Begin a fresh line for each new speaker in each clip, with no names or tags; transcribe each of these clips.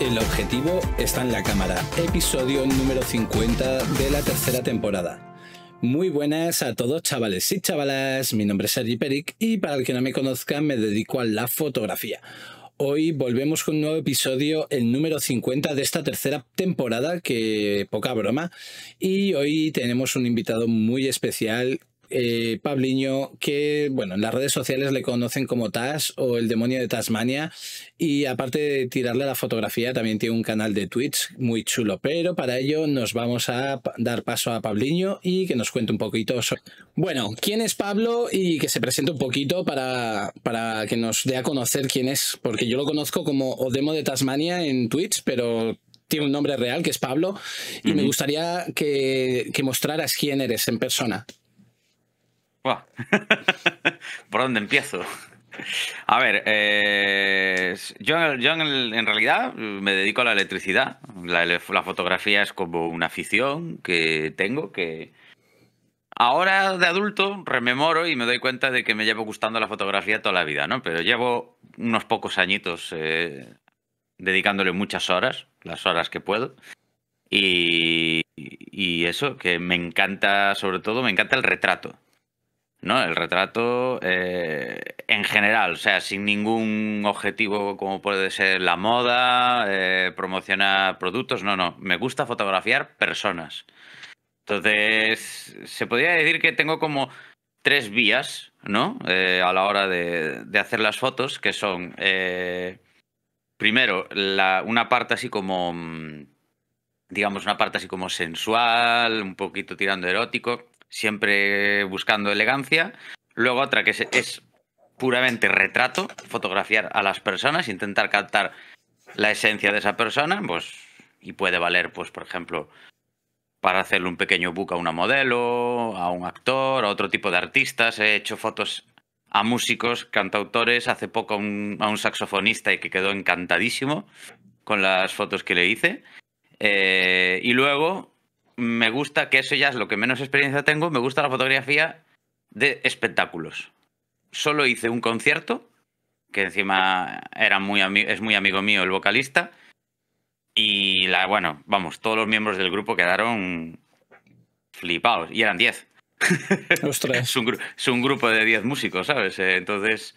El objetivo está en la cámara, episodio número 50 de la tercera temporada. Muy buenas a todos chavales y chavalas, mi nombre es Sergi Peric y para el que no me conozca me dedico a la fotografía. Hoy volvemos con un nuevo episodio, el número 50 de esta tercera temporada, que poca broma. Y hoy tenemos un invitado muy especial eh, Pabliño, que bueno, en las redes sociales le conocen como Tas o el demonio de Tasmania. Y aparte de tirarle la fotografía, también tiene un canal de Twitch muy chulo. Pero para ello nos vamos a dar paso a Pabliño y que nos cuente un poquito. Sobre... Bueno, ¿quién es Pablo? Y que se presente un poquito para, para que nos dé a conocer quién es. Porque yo lo conozco como Odemo de Tasmania en Twitch, pero tiene un nombre real que es Pablo. Y me gustaría que, que mostraras quién eres en persona.
¿Por dónde empiezo? A ver, eh, yo, en, realidad mm, me dedico a la electricidad. La, fotografía es como una afición que tengo que... Ahora de adulto rememoro y me doy cuenta de que me llevo gustando la fotografía toda la vida, ¿no? Pero llevo unos pocos añitos eh, dedicándole muchas horas, las horas que puedo. y eso, que me encanta, sobre todo, me encanta el retrato. ¿no? El retrato eh, en general, o sea, sin ningún objetivo como puede ser la moda, eh, promocionar productos, no, no, me gusta fotografiar personas. Entonces, se podría decir que tengo como tres vías, ¿no? Eh, a la hora de, hacer las fotos, que son, primero, una parte así como, mm, digamos, una parte así como sensual, un poquito tirando erótico siempre buscando elegancia. Luego otra que es, puramente retrato, fotografiar a las personas, intentar captar la esencia de esa persona, pues, y puede valer, pues, por ejemplo, para hacerle un pequeño book a una modelo, a un actor, a otro tipo de artistas. He hecho fotos a músicos, cantautores, hace poco a un saxofonista y que quedó encantadísimo con las fotos que le hice. Eh, y luego me gusta, que eso ya es lo que menos experiencia tengo, me gusta la fotografía de espectáculos. Solo hice un concierto, que encima era muy es muy amigo mío el vocalista, y la, bueno, vamos, todos los miembros del grupo quedaron flipados, y eran 10. es, un, grupo de 10 músicos, ¿sabes? Eh, entonces,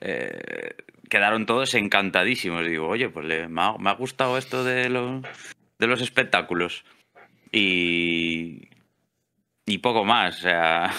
eh, quedaron todos encantadísimos. Digo, oye, pues me, ha, gustado esto de, de los espectáculos. Y. poco más, o sea.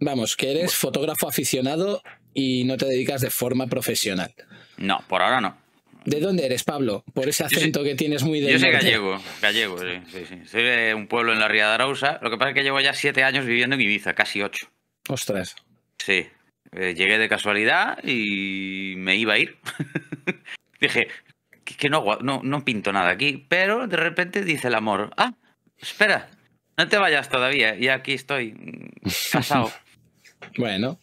Vamos, que eres fotógrafo aficionado y no te dedicas de forma profesional.
No, por ahora no.
¿De dónde eres, Pablo? Por ese acento que tienes muy de. Yo soy gallego, gallego, sí, sí,
Soy de un pueblo en la Ría de Lo que pasa es que llevo ya siete años viviendo en Ibiza, casi ocho. Ostras. Sí. Eh, llegué de casualidad y me iba a ir. Dije, que no, no, no pinto nada aquí. Pero de repente dice el amor, ah, espera, no te vayas todavía. Y aquí estoy, mm,
casado. bueno,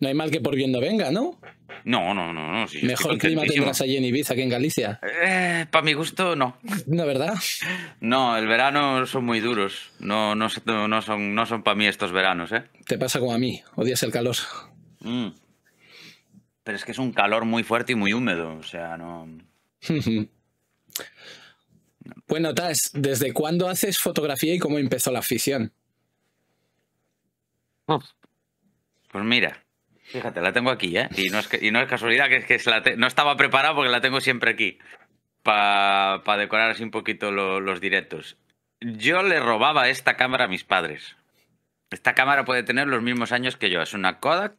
no hay mal que por bien no venga, ¿no?
No, no, no. no
Mejor clima tendrás allí en Ibiza que en Galicia.
Eh, para mi gusto, no. ¿No, verdad? No, el verano son muy duros. No, no, son, no son para mí estos veranos, ¿eh?
Te pasa como a mí, odias el calor.
Mm. Pero es que es un calor muy
fuerte y muy húmedo, o sea, no... Bueno, Tas, ¿desde cuándo haces fotografía y cómo empezó la afición?
Pues mira, fíjate, la tengo aquí, ¿eh? Y no es, casualidad que, es no estaba preparado porque la tengo siempre aquí para decorar así un poquito los directos. Yo le robaba esta cámara a mis padres. Esta cámara puede tener los mismos años que yo. Es una Kodak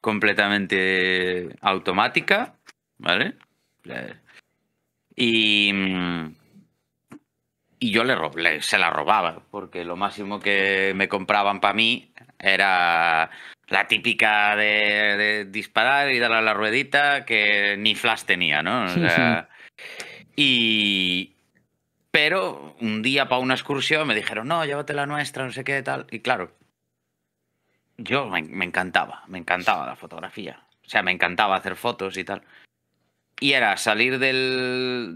completamente automática, ¿vale? Eh, y mm, y yo le, se la robaba, porque lo máximo que me compraban para mí era la típica de, disparar y darle a la ruedita que ni flash tenía, ¿no? y, pero un día para una excursión me dijeron, no, llévate la nuestra, no sé qué tal. Y claro, yo me, encantaba, me encantaba la fotografía. O sea, me encantaba hacer fotos y tal. Y era salir del,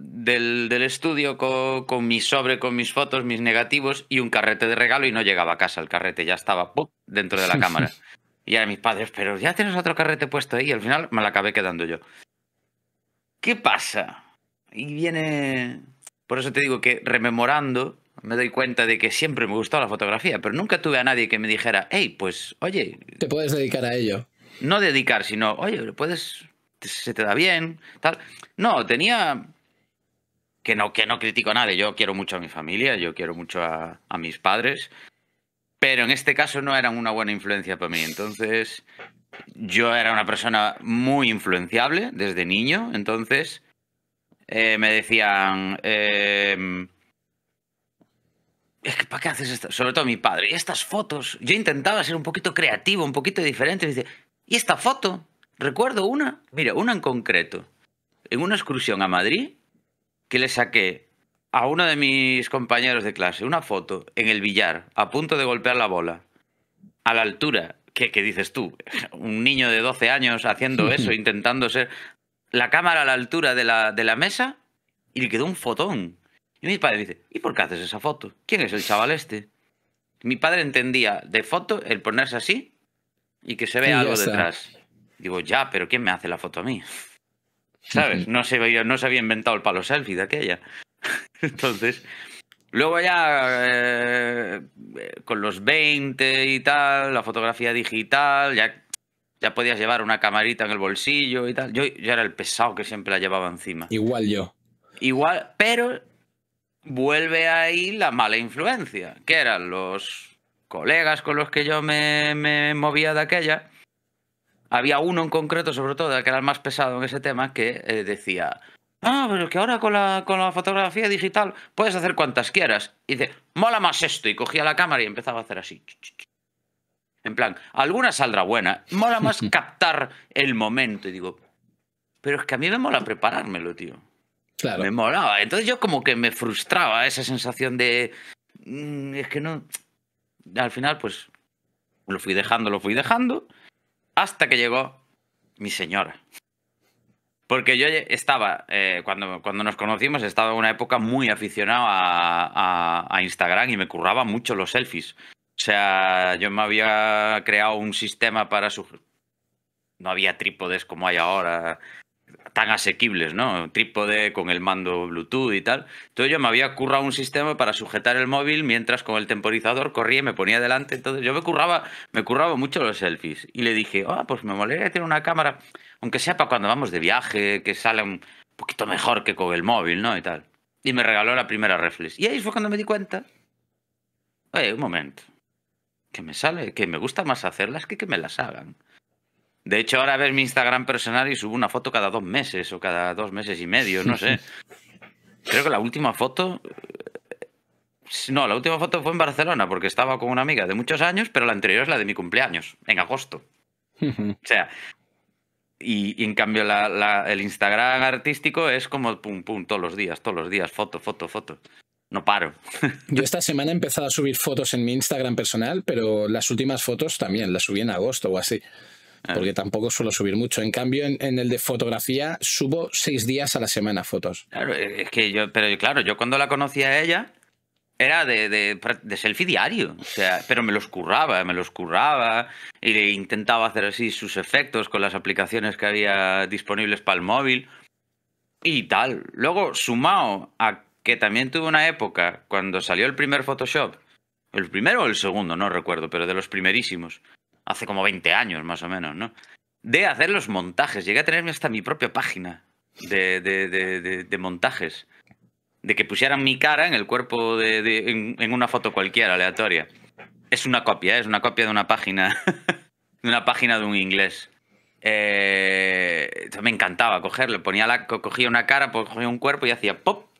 estudio con, mi sobre, con mis fotos, mis negativos y un carrete de regalo y no llegaba a casa. El carrete ya estaba dentro de la cámara. Y a mis padres, pero ya tienes otro carrete puesto ahí. Y al final me la acabé quedando yo. ¿Qué pasa? Y viene... Por eso te digo que rememorando me doy cuenta de que siempre me gustó la fotografía, pero nunca tuve a nadie que me dijera, hey, pues
oye... Te puedes dedicar a ello.
No dedicar, sino, oye, puedes se te da bien, tal. No, tenía que no que no critico a nadie, yo quiero mucho a mi familia, yo quiero mucho a, mis padres, pero en este caso no eran una buena influencia para mí, entonces yo era una persona muy influenciable desde niño, entonces eh, me decían, em, es que ¿para qué haces esto? Sobre todo mi padre, y estas fotos, yo intentaba ser un poquito creativo, un poquito diferente, dice, ¿y esta foto? Recuerdo una, mira, una en concreto. En una excursión a Madrid, que le saqué a uno de mis compañeros de clase una foto en el billar, a punto de golpear la bola, a la altura. que dices tú? Un niño de 12 años haciendo eso, intentando ser. La cámara a la altura de la, de la mesa y le quedó un fotón. Y mi padre dice: ¿Y por qué haces esa foto? ¿Quién es el chaval este? Mi padre entendía de foto el ponerse así y que se vea algo detrás. Digo, ya, pero ¿quién me hace la foto a mí? ¿Sabes? No se, había, no se inventado el palo selfie de aquella. Entonces, luego ya eh, eh, con los 20 y tal, la fotografía digital, ya, ya podías llevar una camarita en el bolsillo y tal. Yo, era el pesado que siempre la llevaba encima.
Igual yo.
Igual, pero vuelve ahí la mala influencia, que eran los colegas con los que yo me, me movía de aquella había uno en concreto, sobre todo, que era el más pesado en ese tema, que eh, decía, ah, pero que ahora con la, fotografía digital puedes hacer cuantas quieras. Y dice, mola más esto. Y cogía la cámara y empezaba a hacer así. En plan, alguna saldrá buena. Mola más captar el momento. Y digo, pero es que a mí me mola preparármelo, tío. Me molaba. Entonces yo como que me frustraba esa sensación de... Mm, es que no... Al final, pues, lo fui dejando, lo fui dejando. Hasta que llegó mi señora. Porque yo estaba, eh, cuando, cuando nos conocimos, estaba en una época muy aficionado a, Instagram y me curraba mucho los selfies. O sea, yo me había creado un sistema para... Su... No había trípodes como hay ahora, tan asequibles, ¿no? Trípode con el mando Bluetooth y tal. Entonces yo me había currado un sistema para sujetar el móvil mientras con el temporizador corría y me ponía delante. Entonces yo me curraba, me curraba mucho los selfies. Y le dije, ah, pues me molería tener una cámara, aunque sea para cuando vamos de viaje, que sale un poquito mejor que con el móvil, ¿no? Y tal. Y me regaló la primera reflex. Y ahí fue cuando me di cuenta. Oye, un momento. Que me sale, que me gusta más hacerlas que que me las hagan. De hecho, ahora ves mi Instagram personal y subo una foto cada dos meses o cada dos meses y medio, no sé. Creo que la última foto. No, la última foto fue en Barcelona porque estaba con una amiga de muchos años, pero la anterior es la de mi cumpleaños, en agosto. o sea, y, en cambio la, la, el Instagram artístico es como pum, pum, todos los días, todos los días, foto, foto, foto no
paro. Yo esta semana he empezado a subir fotos en mi Instagram personal, pero las últimas fotos también las subí en agosto o así porque tampoco suelo subir mucho. En cambio, en, el de fotografía subo seis días a la semana fotos.
Claro, e, es que yo, pero claro, yo cuando la conocí a ella era de, selfie diario, o sea, pero me los curraba, me los curraba y e intentaba hacer así sus efectos con las aplicaciones que había disponibles para el móvil y tal. Luego, sumado a que también tuve una época cuando salió el primer Photoshop, el primero o el segundo, no recuerdo, pero de los primerísimos hace como 20 años más o menos, ¿no? De hacer los montajes. Llegué a tenerme hasta mi propia página de, montajes. De que pusieran mi cara en el cuerpo de, en, una foto cualquiera, aleatoria. Es una copia, ¿eh? es una copia de una página. de una página de un inglés. Eh, me encantaba cogerlo. Ponía la, cogía una cara, pues cogía un cuerpo y hacía pop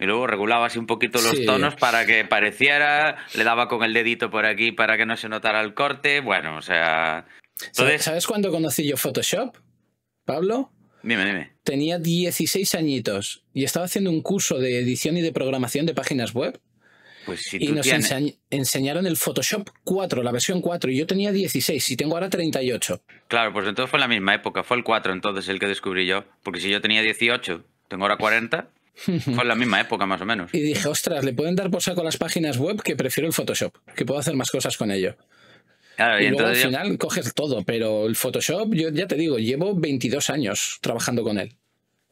y luego regulaba así un poquito los tonos para que pareciera, le daba con el dedito por aquí para que no se notara el corte. Bueno, o sea.
¿Sabes cuándo conocí yo Photoshop, Pablo? Dime, dime. Tenía 16 añitos y estaba haciendo un curso de edición y de programación de páginas web.
Pues y nos
enseñaron el Photoshop 4, la versión 4, y yo tenía 16 y tengo ahora 38.
Claro, pues entonces fue en la misma época, fue el 4 entonces el que descubrí yo, porque si yo tenía 18, tengo ahora 40, fue la misma época, más o menos. Y
dije, ostras, le pueden dar por saco las páginas web que prefiero el Photoshop, que puedo hacer más cosas con ello.
y, luego al final
coges todo, pero el Photoshop, yo ya te digo, llevo 22 años trabajando con él.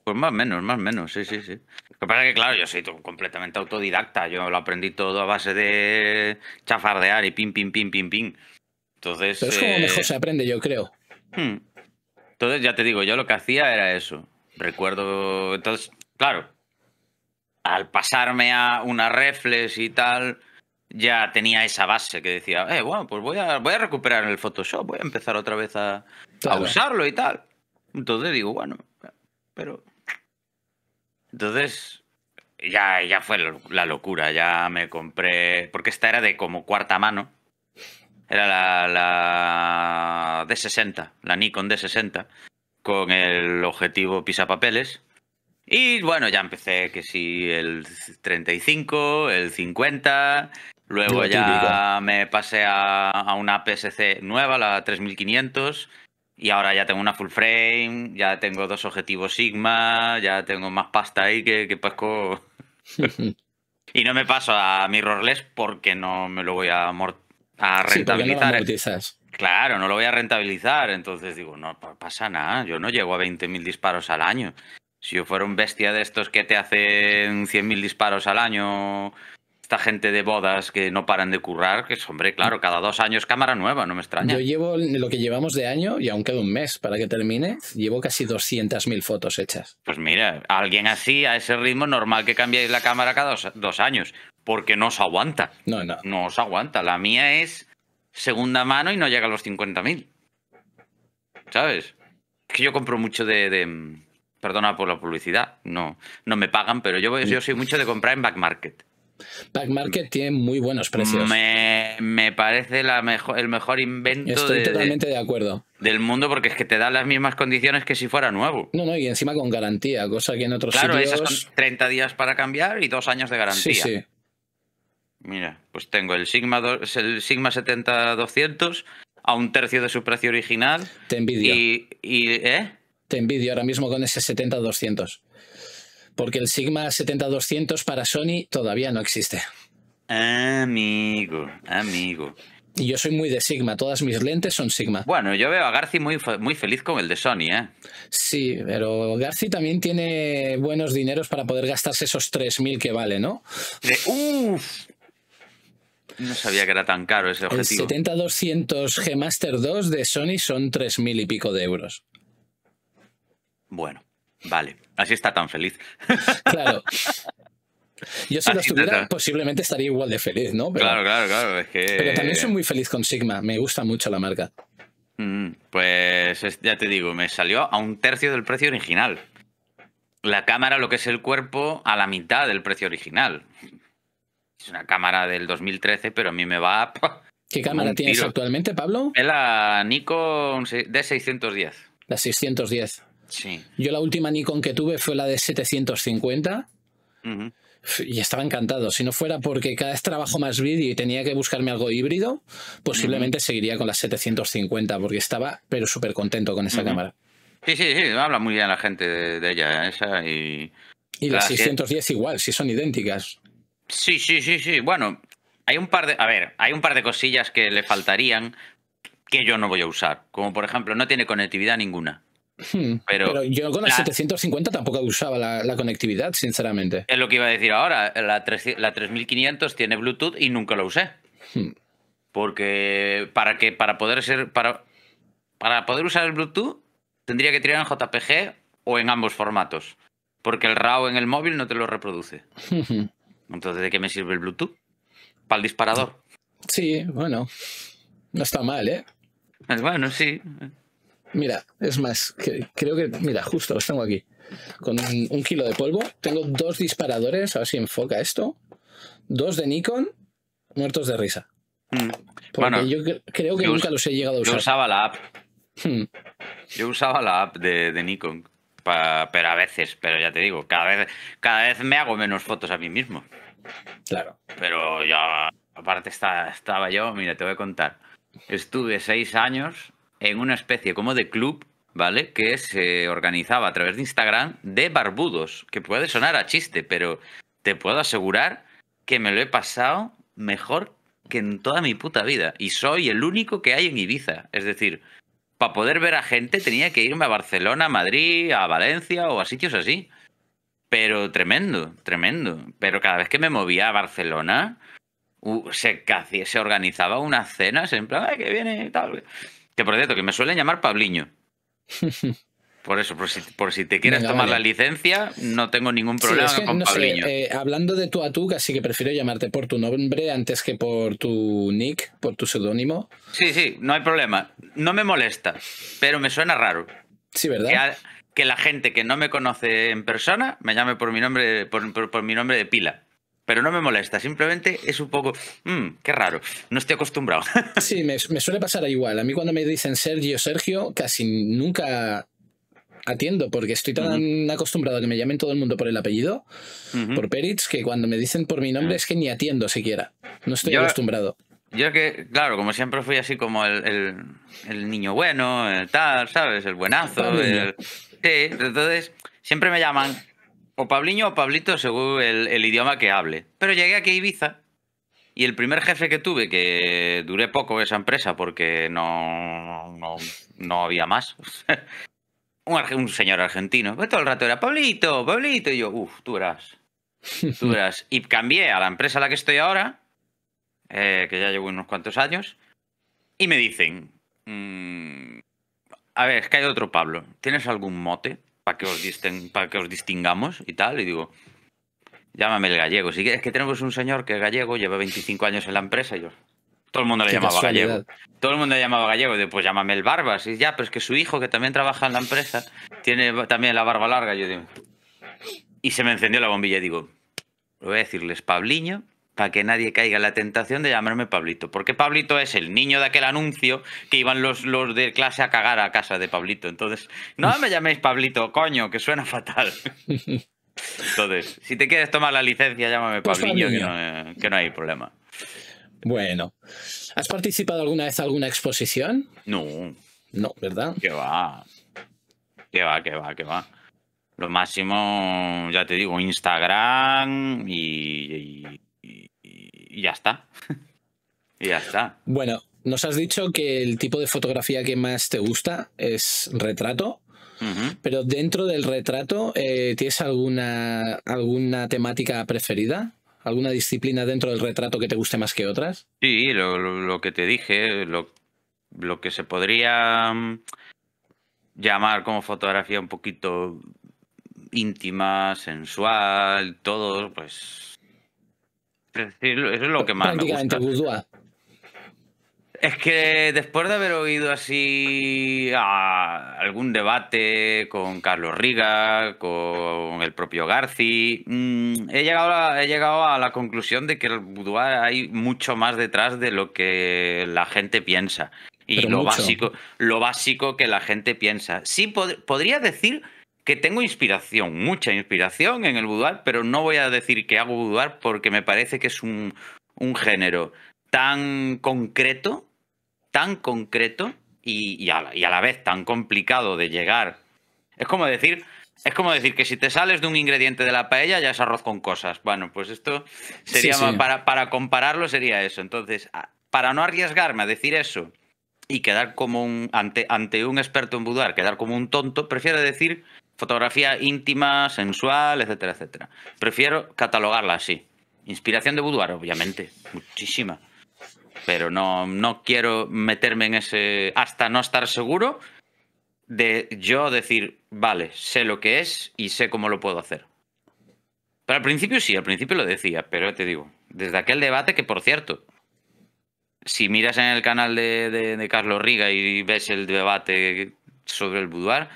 Pues más o menos, más o menos, sí, sí, sí. Lo que pasa es que, claro, yo soy completamente autodidacta. Yo lo aprendí todo a base de chafardear y pim, pim, pim, pim, pim. Entonces. Pero es como eh, mejor se
aprende, yo creo. Hmm.
Entonces, ya te digo, yo lo que hacía era eso. Recuerdo. Entonces, claro, al pasarme a una reflex y tal, ya tenía esa base que decía, eh, bueno, pues voy a, voy a recuperar el Photoshop, voy a empezar otra vez a, usarlo y tal. Entonces digo, bueno, pero... Entonces, ya, ya fue la locura, ya me compré, porque esta era de como cuarta mano. Era la, la D60, la Nikon D60, con el objetivo pisapapeles. Y bueno, ya empecé que sí, el 35, el 50, luego ya me pasé a, una PSC nueva, la 3500, y ahora ya tengo una full frame, ya tengo dos objetivos Sigma, ya tengo más pasta ahí que, que y no me paso a mi mirrorless porque no me lo voy a, rentabilizar.
Eh.
claro, no lo voy a rentabilizar, entonces digo, no pasa nada, yo no llego a 20.000 disparos al año. Si yo fuera un bestia de estos que te hacen 100.000 disparos al año, esta gente de bodas que no paran de currar, que es, hombre, claro, mm. cada dos años cámara nueva, no me extraña. Yo
llevo lo que llevamos de año y aún queda un mes para que termine, llevo casi 200.000 fotos hechas.
Pues mira, alguien así, a ese ritmo, normal que cambiéis la cámara cada dos, años, porque no os aguanta. No, no. No os aguanta. La mía es segunda mano y no llega a los 50.000. ¿Sabes? Es que yo compro mucho de mm, Perdona por la publicidad, no, no me pagan, pero yo, soy mucho de comprar en back market.
Back Market tiene muy buenos precios.
Me, parece la mejor, el mejor invento
del
mundo porque es que te da las mismas condiciones que si fuera nuevo.
No, no, y encima con garantía, cosa que en otros años sitios... Claro, esas son
30 días para cambiar y dos años de garantía. Sí, sí. Mira, pues tengo el Sigma, el Sigma 70-200 a un tercio de su precio original. Te envidio. Y, y, ¿eh?
te envidio ahora mismo con ese 70-200. Porque el Sigma 70-200 para Sony todavía no existe. Amigo, amigo. Y yo soy muy de Sigma, todas mis lentes son Sigma.
Bueno, yo veo a Garci muy, muy feliz con el de Sony, ¿eh?
Sí, pero Garci también tiene buenos dineros para poder gastarse esos 3.000 que vale, ¿no? ¡Uf!
No sabía que era tan caro ese objetivo. El
70-200 G Master 2 de Sony son 3.000 y pico de euros. Bueno,
vale. Así está tan feliz. Claro.
Yo si lo estuviera, posiblemente estaría igual de feliz, ¿no? claro, claro,
claro. Pero también soy
muy feliz con Sigma. Me gusta mucho la marca.
Mm, pues ya te digo, me salió a un tercio del precio original. La cámara, lo que es el cuerpo, a la mitad del precio original. Es una cámara del 2013, pero a mí me va...
¿Qué cámara tienes actualmente, Pablo?
Es la Nikon D610.
La 610. Yo la última Nikon que tuve fue la de 750. Y estaba encantado. Si no fuera porque cada vez trabajo más vídeo y tenía que buscarme algo híbrido, posiblemente seguiría con la 750 porque estaba pero súper contento con esa cámara.
Sí, sí, sí, habla muy bien la gente de, ella, ¿eh? esa y...
las la 610 igual, si son idénticas.
Sí, sí, sí, sí. Bueno, hay un par de... A ver, hay un par de cosillas que le faltarían que yo no voy a usar. Como por ejemplo, no tiene conectividad ninguna. Hmm. Pero, yo con la,
750 tampoco usaba la, conectividad, sinceramente.
Es lo que iba a decir ahora. La, la 3500 tiene Bluetooth y nunca lo usé. Hmm. Porque para que para poder ser para, para poder usar el Bluetooth tendría que tirar en JPG o en ambos formatos, porque el RAW en el móvil no te lo reproduce. Hmm. Entonces, ¿de qué me sirve el Bluetooth? Para el disparador.
Sí, bueno, no está mal, ¿eh?
Bueno, sí.
Mira, es más, creo que, mira, justo los tengo aquí. Con un, kilo de polvo. Tengo dos disparadores, a ver si enfoca esto. Dos de Nikon, muertos de risa. Mm. Porque bueno, yo creo que nunca los he llegado a usar. Yo usaba la app. Hmm.
Yo usaba la app de, Nikon. pero a veces, pero ya te digo, cada vez, cada vez me hago menos fotos a mí mismo. Claro. Pero ya, aparte estaba yo, mira, te voy a contar. Estuve seis años en una especie como de club, ¿vale? Que se organizaba a través de Instagram de barbudos, que puede sonar a chiste, pero te puedo asegurar que me lo he pasado mejor que en toda mi puta vida. Y soy el único que hay en Ibiza. Es decir, para poder ver a gente tenía que irme a Barcelona, a Madrid, a Valencia o a sitios así. Pero tremendo, tremendo. Pero cada vez que me movía a Barcelona, se, se organizaba una cena. en plan, ¡ay, que viene! Tal. Que por cierto, que me suelen llamar Pabliño. Por eso, por si, te quieres tomar la licencia, no tengo ningún problema con Pabliño.
Eh, hablando de tú a tú, casi que prefiero llamarte por tu nombre antes que por tu nick, por tu seudónimo.
Sí, sí, no hay problema. No me molesta, pero me suena raro.
Sí, ¿verdad?
Que, la gente que no me conoce en persona me llame por mi nombre, por mi nombre de pila pero no me molesta, simplemente es un poco, mm, qué raro, no estoy acostumbrado.
Sí, me, suele pasar igual. A mí cuando me dicen Sergio, Sergio, casi nunca atiendo porque estoy tan acostumbrado a que me llamen todo el mundo por el apellido, por Peritz, que cuando me dicen por mi nombre es que ni atiendo siquiera. No estoy acostumbrado.
Yo que, claro, como siempre fui así como el, niño bueno, el tal, ¿sabes? El buenazo. sí, entonces siempre me llaman o Pabliño o Pablito según el, idioma que hable. Pero llegué aquí a Ibiza y el primer jefe que tuve, que duré poco esa empresa porque no, no, había más, un, señor argentino, pues todo el rato era Pablito, Pablito, y yo, uff, tú eras, tú eras. Y cambié a la empresa a la que estoy ahora, eh, que ya llevo unos cuantos años, y me dicen, mm, a ver, es que hay otro Pablo, ¿tienes algún mote? para que, os que os distingamos y tal. Y digo, llámame el gallego. Si quieres que tenemos un señor que es gallego, lleva 25 años en la empresa yo. Todo el mundo le llamaba gallego. Todo el mundo le llamaba gallego. pues llámame el barba. Y ya, pero es que su hijo, que también trabaja en la empresa, tiene también la barba larga. Yo digo. Y se me encendió la bombilla y digo, lo voy a decirles Pabliño para que nadie caiga en la tentación de llamarme Pablito. Porque Pablito es el niño de aquel anuncio que iban los, los de clase a cagar a casa de Pablito. Entonces, no me llaméis Pablito, coño, que suena fatal. Entonces, si te quieres tomar la licencia, llámame pues Pablito, eh, que no, hay problema.
Bueno, ¿has participado alguna vez en alguna exposición?
No. No, ¿verdad? Que va. Que va, que va, que va. Lo máximo, ya te digo, Instagram y y ya está. y ya está.
Bueno, nos has dicho que el tipo de fotografía que más te gusta es retrato. Pero dentro del retrato, eh, ¿tienes alguna, alguna temática preferida? ¿Alguna disciplina dentro del retrato que te guste más que otras?
Sí, lo, que te dije, lo, lo, que se podría mm, llamar como fotografía un poquito íntima, sensual, todo, pues eso es lo que más me Es que después de haber oído así algún debate con Carlos Riga, con el propio Garci, mm, he, llegado a, he llegado a la conclusión de que el boudoir hay mucho más detrás de lo que la gente piensa. Y lo básico, lo básico que la gente piensa. Sí, podría decir que tengo inspiración, mucha inspiración en el boudoir, pero no voy a decir que hago boudoir porque me parece que es un, género tan concreto, tan concreto y, a la, vez tan complicado de llegar. Es como decir, es como decir que si te sales de un ingrediente de la paella ya es arroz con cosas. Bueno, pues esto sería Para, para compararlo sería eso. Entonces, para no arriesgarme a decir eso y quedar como un ante, ante un experto en boudoir, quedar como un tonto, prefiero decir Fotografía íntima, sensual, etcétera, etcétera. Prefiero catalogarla así. Inspiración de boudoir, obviamente. Muchísima. Pero no, quiero meterme en ese. hasta no estar seguro de yo decir, vale, sé lo que es y sé cómo lo puedo hacer. Pero al principio sí, al principio lo decía, pero te digo, desde aquel debate que, por cierto, si miras en el canal de, de Carlos Riga y ves el debate sobre el boudoir,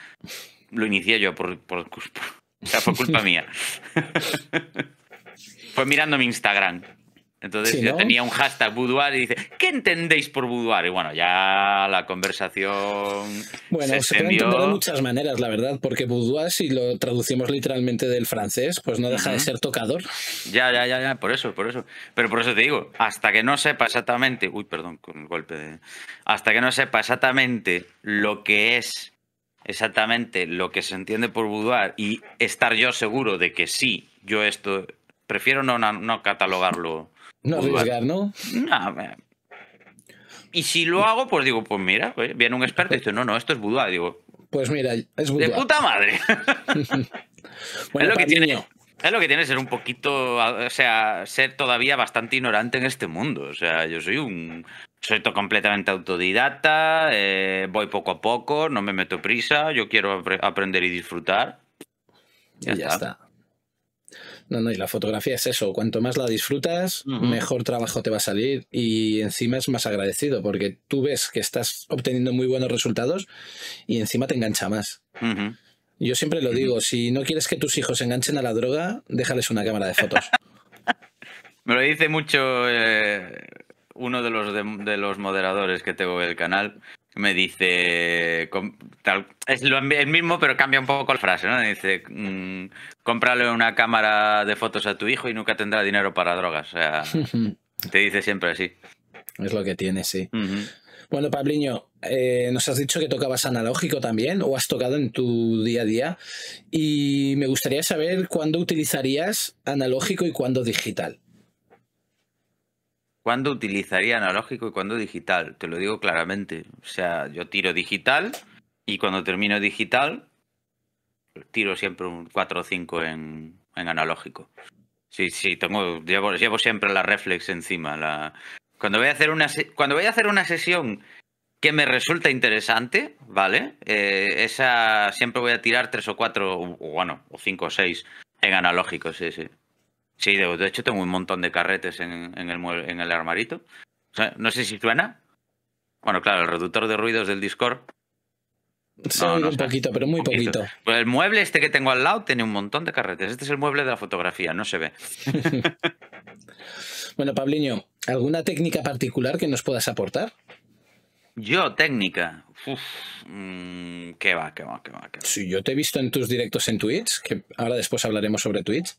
lo inicié yo por, por, culpa mía. Fue mirando mi Instagram. Entonces yo tenía un hashtag boudoir y dice, ¿qué entendéis por boudoir? Y bueno, ya la conversación.
Bueno, se, de muchas maneras, la verdad, porque boudoir, si lo traducimos literalmente del francés, pues no deja de ser tocador.
Ya, ya, ya, ya, por eso, por eso. Pero por eso te digo, hasta que no sepa exactamente. Uy, perdón, con el golpe de. Hasta que no sepa exactamente lo que es exactamente lo que se entiende por boudoir y estar yo seguro de que sí, yo esto prefiero no, no, catalogarlo.
No arriesgar, ¿no? No,
y si lo hago, pues digo, pues mira, pues, viene un experto y dice, no, no, esto es boudoir. Digo,
pues mira, es boudoir. De puta madre. lo que tiene,
es lo que tiene ser un poquito, o sea, ser todavía bastante ignorante en este mundo. O sea, yo soy un, soy completamente autodidacta, eh, voy poco a poco, no me meto prisa, yo quiero aprender y disfrutar. Ya, y ya está.
No, no, y la fotografía es eso, cuanto más la disfrutas, mejor trabajo te va a salir y encima es más agradecido porque tú ves que estás obteniendo muy buenos resultados y encima te engancha más. Yo siempre lo digo, si no quieres que tus hijos se enganchen a la droga, déjales una cámara de fotos.
Me lo dice mucho eh, uno de los, de, los moderadores que tengo el canal me dice, es el mismo pero cambia un poco la frase, ¿no? Dice, mm, Comprale una cámara de fotos a tu hijo y nunca tendrá dinero para drogas. O sea, te dice siempre así.
Es lo que tiene, sí. Bueno, Pabliño, eh, nos has dicho que tocabas analógico también o has tocado en tu día a día y me gustaría saber cuándo utilizarías analógico y cuándo digital.
¿Cuándo utilizaría analógico y cuándo digital? Te lo digo claramente. O sea, yo tiro digital y cuando termino digital, tiro siempre un 4 o 5 en, analógico. Sí, sí, tengo, llevo, siempre la reflex encima. La... Cuando, voy a hacer una, cuando voy a hacer una sesión que me resulta interesante, ¿vale? Eh, esa siempre voy a tirar tres o cuatro, o, bueno, o cinco o seis en analógico, sí, sí. Sí, de, hecho tengo un montón de carretes en, el, armarito. no sé si suena. Bueno, claro, el reductor de ruidos del Discord.
no, un poquito, pero muy poquito.
Pues el mueble este que tengo al lado tiene un montón de carretes. Este es el mueble de la fotografía, no se ve.
bueno, Pabliño, ¿alguna técnica particular que nos puedas aportar? Yo, técnica. Mm, qué va, qué va, qué va, Sí, yo te he visto en tus directos en Twitch, que ahora después hablaremos sobre Twitch,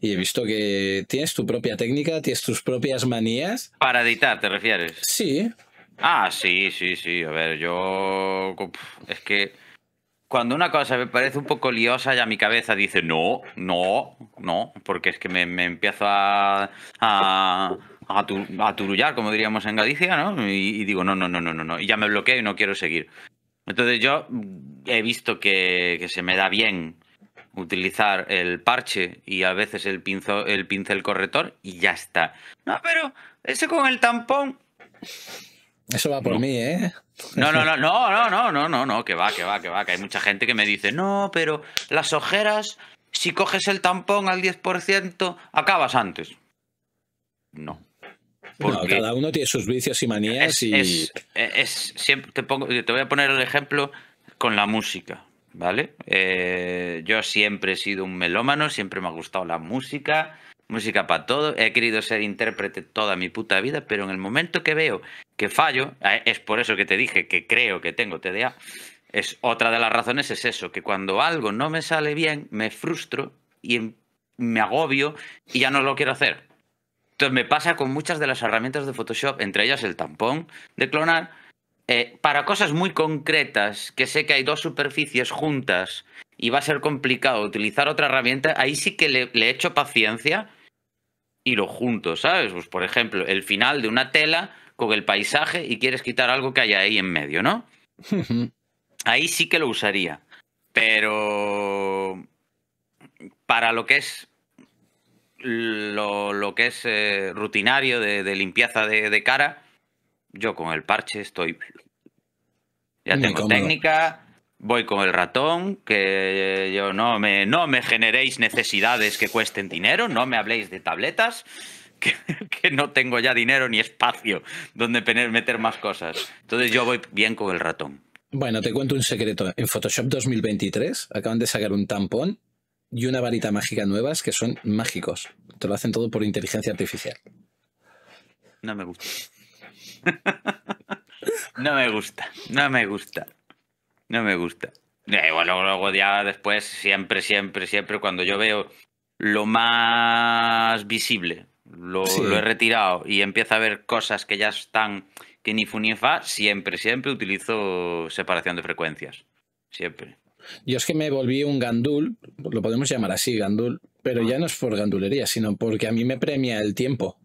y he visto que tienes tu propia técnica, tienes tus propias manías.
Para editar, ¿te refieres? Sí. Ah, sí, sí, sí. A ver, yo. Es que cuando una cosa me parece un poco liosa, ya mi cabeza dice no, no, no, porque es que me, empiezo a a turullar, como diríamos en Galicia, ¿no? Y, digo, no, no, no, no, no, y ya me bloqueo y no quiero seguir. Entonces yo he visto que, se me da bien utilizar el parche y a veces el, pinzo, el pincel corrector y ya está. No, pero ese con el tampón... Eso va por mí, ¿eh? No, no, no, no, no, no, no, no, no, que va, que va, que va, que hay mucha gente que me dice, no, pero las ojeras, si coges el tampón al 10%, acabas antes. No cada
uno tiene sus vicios y manías y...
Es, siempre, te, pongo, te voy a poner el ejemplo con la música, ¿vale? Eh, yo siempre he sido un melómano, siempre me ha gustado la música, música para todo, he querido ser intérprete toda mi puta vida, pero en el momento que veo que fallo, eh, es por eso que te dije que creo que tengo TDA, es otra de las razones es eso, que cuando algo no me sale bien, me frustro y em, me agobio y ya no lo quiero hacer. Entonces me pasa con muchas de las herramientas de Photoshop, entre ellas el tampón de clonar, eh, para cosas muy concretas, que sé que hay dos superficies juntas y va a ser complicado utilizar otra herramienta, ahí sí que le, le echo paciencia y lo junto, ¿sabes? Pues por ejemplo, el final de una tela con el paisaje y quieres quitar algo que haya ahí en medio, ¿no? ahí sí que lo usaría. Pero para lo que es lo, que es eh, rutinario de, limpieza de, cara, yo con el parche estoy... Ya tengo técnica, voy con el ratón, que yo no me, no me generéis necesidades que cuesten dinero, no me habléis de tabletas, que, que, no tengo ya dinero ni espacio donde meter más cosas. Entonces yo voy bien con el
ratón. Bueno, te cuento un secreto. En Photoshop 2023 acaban de sacar un tampón y una varita mágica nuevas que son mágicos. Te lo hacen todo por inteligencia artificial. No
me gusta. no me gusta, no me gusta, no me gusta. bueno luego, ya después, siempre, siempre, siempre, cuando yo veo lo más visible, lo, he retirado y empiezo a ver cosas que ya están que ni fu ni fa, siempre, siempre utilizo separación de frecuencias. Siempre.
Yo es que me volví un gandul, lo podemos llamar así, gandul, pero ya no es por gandulería, sino porque a mí me premia el tiempo.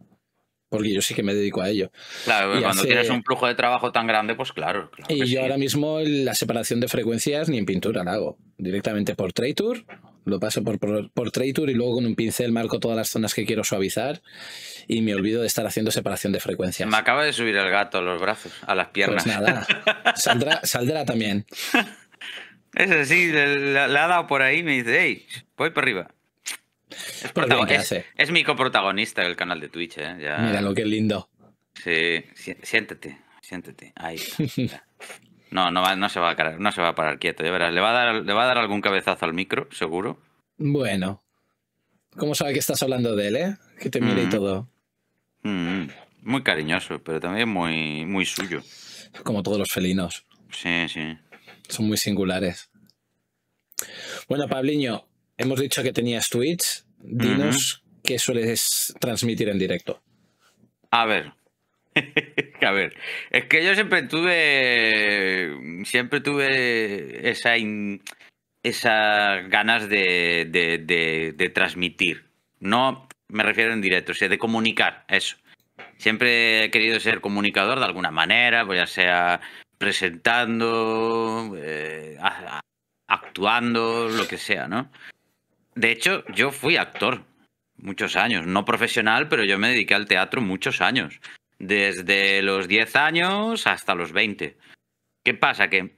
Porque yo sí que me dedico a ello. Claro, cuando tienes un
flujo de trabajo tan grande, pues claro. y yo ahora
mismo la separación de frecuencias ni en pintura la hago. Directamente por Traitor, lo paso por, por, y luego con un pincel marco todas las zonas que quiero suavizar y me olvido de estar haciendo separación de frecuencias. Me
acaba de subir el gato a los brazos, a las pues piernas. Pues nada,
saldrá, saldrá también.
Ese sí, le, ha dado por ahí me dice, hey, voy para arriba. Es, mi coprotagonista del canal de Twitch, ¿eh? Ya... Mira lo que lindo. Sí, Siéntete, siéntete, Ahí no, no, va, no, se va a parar, no se va a parar quieto, ya verás. Le va, a dar, le va a dar algún cabezazo al micro, seguro.
Bueno. ¿Cómo sabe que estás hablando de él, eh? Que te mire y mm. todo.
Mm, mm. Muy cariñoso, pero también muy, muy suyo. Como todos los felinos.
Sí, sí. Son muy singulares. Bueno, Pabliño, hemos dicho que tenías tweets. Dinos qué sueles transmitir en directo.
A ver. a ver. Es que yo siempre tuve. Siempre tuve esa. esas ganas de, transmitir. No me refiero en directo, o sea, de comunicar, eso. Siempre he querido ser comunicador de alguna manera, pues ya sea presentando, eh, actuando, lo que sea, ¿no? De hecho, yo fui actor muchos años, no profesional, pero yo me dediqué al teatro muchos años, desde los 10 años hasta los 20. ¿Qué pasa? Que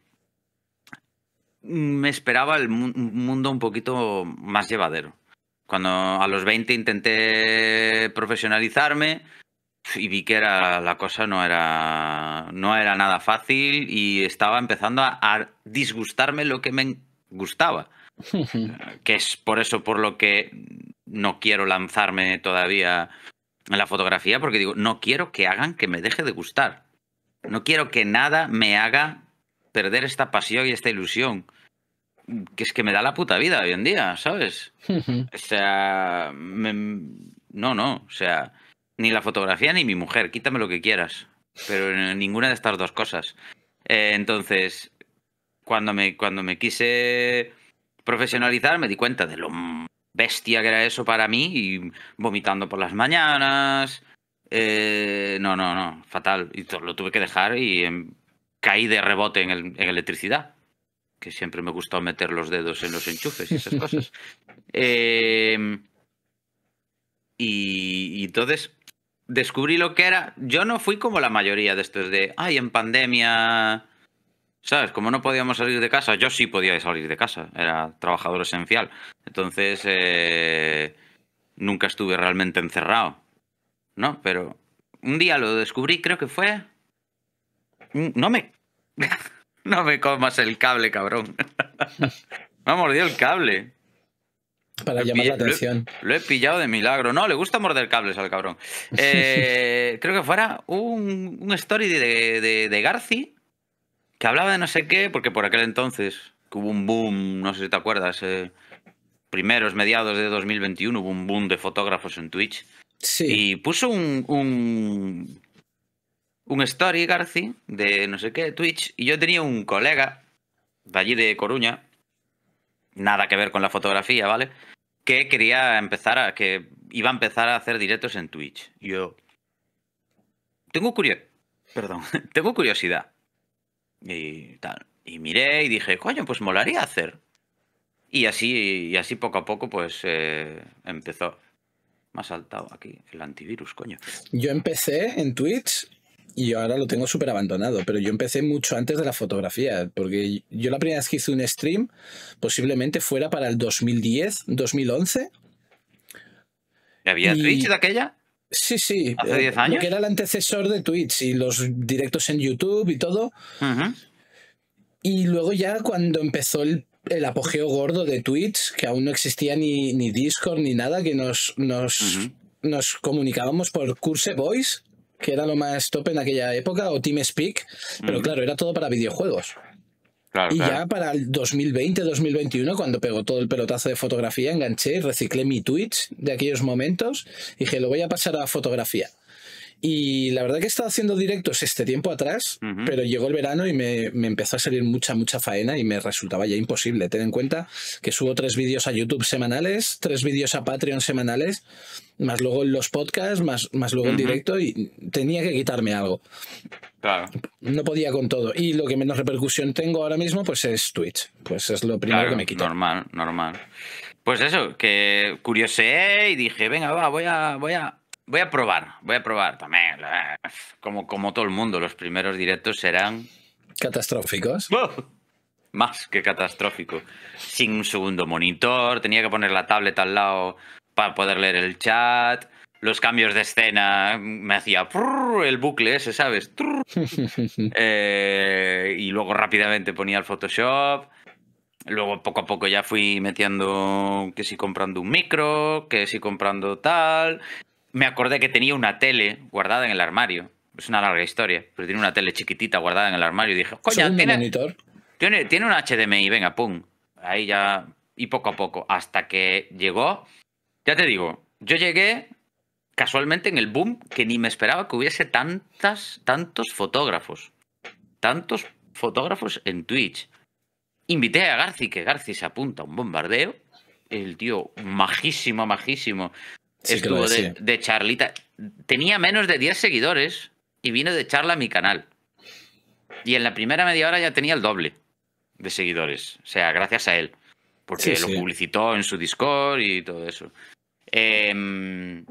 mm, me esperaba el mundo un poquito más llevadero. Cuando a los 20 intenté profesionalizarme, y vi que era la cosa no era no era nada fácil y estaba empezando a, disgustarme lo que me gustaba que es por eso por lo que no quiero lanzarme todavía en la fotografía porque digo no quiero que hagan que me deje de gustar no quiero que nada me haga perder esta pasión y esta ilusión que es que me da la puta vida hoy en día sabes o sea no no o sea ni la fotografía ni mi mujer, quítame lo que quieras. Pero ninguna de estas dos cosas. Eh, entonces, cuando me, cuando me quise profesionalizar, me di cuenta de lo bestia que era eso para mí y vomitando por las mañanas. Eh, no, no, no, fatal. Y lo tuve que dejar y em, caí de rebote en, en, electricidad, que siempre me gustó meter los dedos en los enchufes y esas cosas. Eh, y, entonces descubrí lo que era. Yo no fui como la mayoría de estos de, ay, en pandemia, ¿sabes? Como no podíamos salir de casa, yo sí podía salir de casa, era trabajador esencial. Entonces, eh, nunca estuve realmente encerrado, ¿no? Pero un día lo descubrí, creo que fue... Mm, no me... no me comas el cable, cabrón. me ha mordido el cable.
Para llamar la atención.
Lo, he pillado de milagro. No, le gusta morder cables al cabrón. Eh, creo que fuera un, story de, de, Garci que hablaba de no sé qué, porque por aquel entonces que hubo un boom, no sé si te acuerdas, eh, primeros, mediados de 2021, hubo un boom de fotógrafos en Twitch. Sí. Y puso un, un, un story, Garci, de no sé qué, Twitch. Y yo tenía un colega de allí de Coruña, nada que ver con la fotografía, ¿vale? que quería empezar a. que iba a empezar a hacer directos en Twitch. Yo. Tengo curiosidad. Perdón. Tengo curiosidad. Y tal. Y miré y dije, coño, pues molaría hacer. Y así, y así poco a poco, pues eh, empezó. Me ha saltado aquí el antivirus, coño.
Yo empecé en Twitch y ahora lo tengo súper abandonado, pero yo empecé mucho antes de la fotografía, porque yo la primera vez que hice un stream posiblemente fuera para el 2010, 2011.
¿Y había Twitch de
aquella? Sí, sí. ¿Hace 10 eh, años? Que era el antecesor de Twitch y los directos en YouTube y todo. Y luego ya cuando empezó el apogeo gordo de Twitch, que aún no existía ni, ni Discord ni nada, que nos, nos, nos comunicábamos por Curse Voice que era lo más top en aquella época, o TeamSpeak, pero mm. claro, era todo para videojuegos. y ya para el 2020-2021, cuando pegó todo el pelotazo de fotografía, enganché, y reciclé mi Twitch de aquellos momentos, y dije, lo voy a pasar a fotografía. Y la verdad que he estado haciendo directos este tiempo atrás, pero llegó el verano y me, me, empezó a salir mucha, mucha faena y me resultaba ya imposible. Ten en cuenta que subo tres vídeos a YouTube semanales, tres vídeos a Patreon semanales más luego en los podcasts, más, más luego en directo, y tenía que quitarme algo. Claro. No podía con todo. Y lo que menos repercusión tengo ahora mismo, pues es Twitch. Pues es lo primero que me quita. Normal,
normal. Pues eso, que curioseé y dije, venga, va, voy a, voy a, voy a probar, voy a probar también. Como, como todo el mundo, los primeros directos serán...
Catastróficos.
Más que catastrófico. Sin un segundo monitor, tenía que poner la tablet al lado para poder leer el chat, los cambios de escena, mm, me hacía el bucle ese, ¿sabes? Eh, y luego rápidamente ponía el Photoshop. Luego poco a poco ya fui metiendo que si comprando un micro, que si comprando tal. Me acordé que tenía una tele guardada en el armario. Es una larga historia, pero tiene una tele chiquitita guardada en el armario. Y dije, coño, tiene, monitor? Tiene, tiene un HDMI, venga, pum. Ahí ya, y poco a poco, hasta que llegó ya te digo, yo llegué casualmente en el boom que ni me esperaba que hubiese tantas, tantos fotógrafos. Tantos fotógrafos en Twitch. Invité a Garci, que Garci se apunta a un bombardeo. El tío majísimo, majísimo.
estuvo de,
charlita. Tenía menos de 10 seguidores y vino de charla a mi canal. Y en la primera media hora ya tenía el doble de seguidores. O sea, gracias a él. Porque lo publicitó en su Discord y todo eso. Em,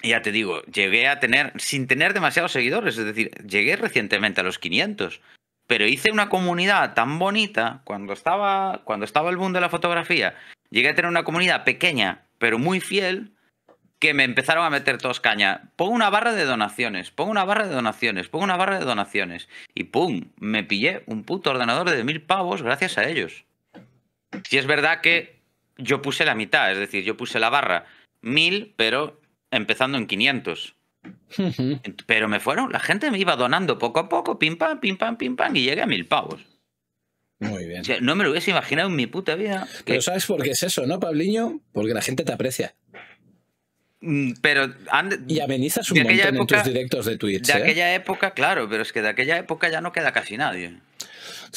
ya te digo, llegué a tener, sin tener demasiados seguidores, es decir, llegué recientemente a los 500, pero hice una comunidad tan bonita cuando estaba, cuando estaba el boom de la fotografía. Llegué a tener una comunidad pequeña, pero muy fiel, que me empezaron a meter todos caña. Pongo una barra de donaciones, pongo una barra de donaciones, pongo una barra de donaciones. Y ¡pum! Me pillé un puto ordenador de mil pavos gracias a ellos. Si es verdad que yo puse la mitad, es decir, yo puse la barra 1000, pero empezando en 500. pero me fueron, la gente me iba donando poco a poco, pim pam, pim pam, pim pam, y llegué a mil pavos. Muy bien. no me lo hubiese imaginado en mi puta vida. Pero
¿sabes por qué es eso, no, Pabliño? Porque la gente te aprecia.
Mm, pero Y amenizas un montón en tus directos de Twitch. De ¿eh? aquella época, claro, pero es que de aquella época ya no queda casi nadie.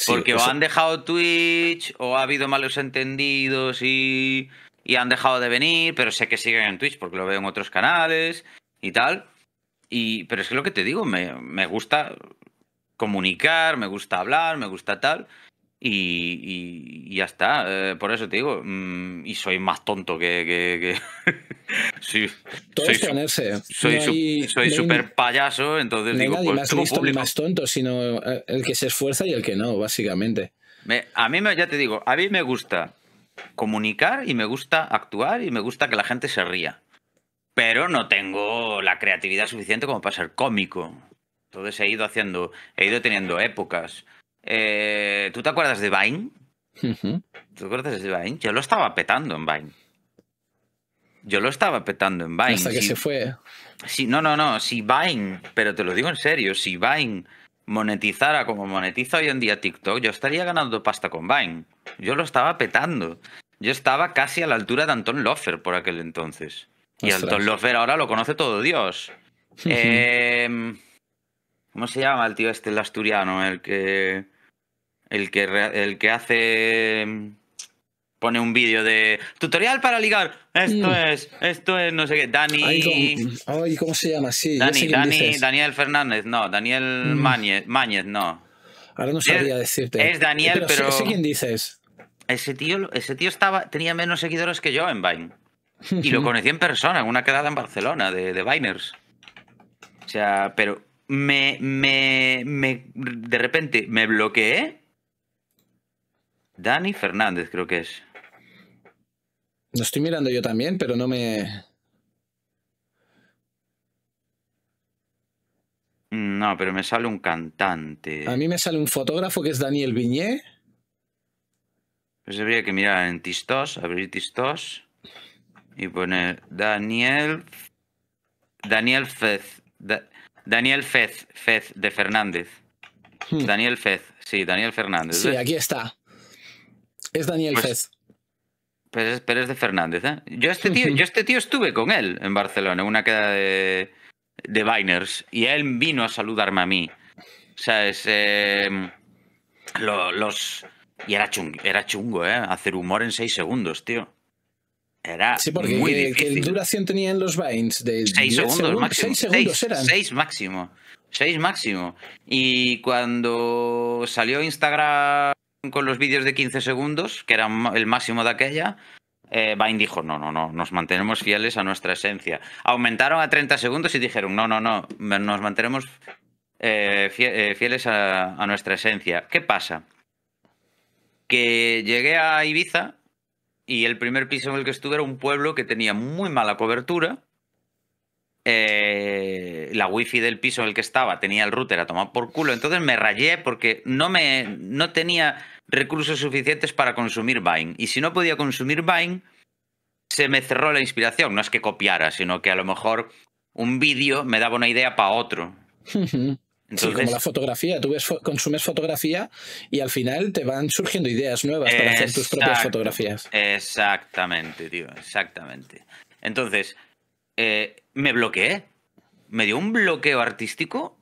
Porque o han dejado Twitch o ha habido malos entendidos y, han dejado de venir, pero sé que siguen en Twitch porque lo veo en otros canales y tal. pero es que lo que te digo, me gusta comunicar, me gusta hablar, me gusta tal. Y, ya está, eh, por eso te digo, mm, y soy más tonto que... sí, soy,
soy,
soy payaso, entonces no digo, pues, más ni más
tonto, sino eh, el que se esfuerza y el que no, básicamente.
a mí, ya te digo, a mí me gusta comunicar y me gusta actuar y me gusta que la gente se ría, pero no tengo la creatividad suficiente como para ser cómico. Entonces he ido haciendo, he ido teniendo épocas eh, ¿Tú te acuerdas de Vine? ¿Tú te acuerdas de Vine? Yo lo estaba petando en Vine. Yo lo estaba petando en Vine. Hasta que se fue. no, no, no. Si Vine, pero te lo digo en serio, si Vine monetizara como monetiza hoy en día TikTok, yo estaría ganando pasta con Vine. Yo lo estaba petando. Yo estaba casi a la altura de Anton Lofer por aquel entonces. Y Anton Lofer ahora lo conoce todo Dios. ¿Cómo se llama el tío este, el asturiano? El que. El que, el que hace. Mm, pone un vídeo de tutorial para ligar. Esto mm. es, esto es, no sé qué. Dani.
Ay, ¿cómo, se llama? Sí. Dani,
Daniel Fernández, no. Daniel mm. Mañez, Mañez, no.
Ahora no sabría decirte. Es Daniel, pero. pero... Sé, quién
dices. Ese tío, ese tío estaba, tenía menos seguidores que yo en Vine. Y lo conocí en persona, en una quedada en Barcelona de, de Viners. O sea, pero me, me, de repente me bloqueé. Dani Fernández creo que es.
Lo estoy mirando yo también, pero no me...
No, pero me sale un cantante. A
mí me sale un fotógrafo que es Daniel Viñé.
Pues habría que mirar en Tistos, abrir Tistos y poner Daniel... Daniel Fez... Daniel Fez, Fez de Fernández. Hmm. Daniel Fez, sí, Daniel Fernández. Sí, ¿eh? aquí
está. Es Daniel pues Fez.
es, pero de Fernández, ¿eh? Yo este, tío, yo este tío estuve con él en Barcelona, en una queda de, de Biners, y él vino a saludarme a mí. O sea, es. Em, los. Y era chungo, era chungo, ¿eh? Hacer humor en seis segundos, tío. Era sí, porque muy difícil.
¿qué duración tenían los vines De 6 segundos, máximo. 6 segundos eran.
6 máximo. 6 máximo. Y cuando salió Instagram con los vídeos de 15 segundos, que era el máximo de aquella, eh, Vine dijo, no, no, no, nos mantenemos fieles a nuestra esencia. Aumentaron a 30 segundos y dijeron, no, no, no, nos mantenemos eh, eh, fieles a, nuestra esencia. ¿Qué pasa? Que llegué a Ibiza y el primer piso en el que estuve era un pueblo que tenía muy mala cobertura. Eh, la wifi del piso en el que estaba tenía el router a tomar por culo. Entonces me rayé porque no, me, no tenía recursos suficientes para consumir Vine. Y si no podía consumir Vine, se me cerró la inspiración. No es que copiara, sino que a lo mejor un vídeo me daba una idea para otro.
sí, como la fotografía, tú ves, consumes fotografía y al final te van surgiendo ideas nuevas para hacer tus propias fotografías.
Exactamente, tío, exactamente. Entonces, eh, me bloqueé. Me dio un bloqueo artístico,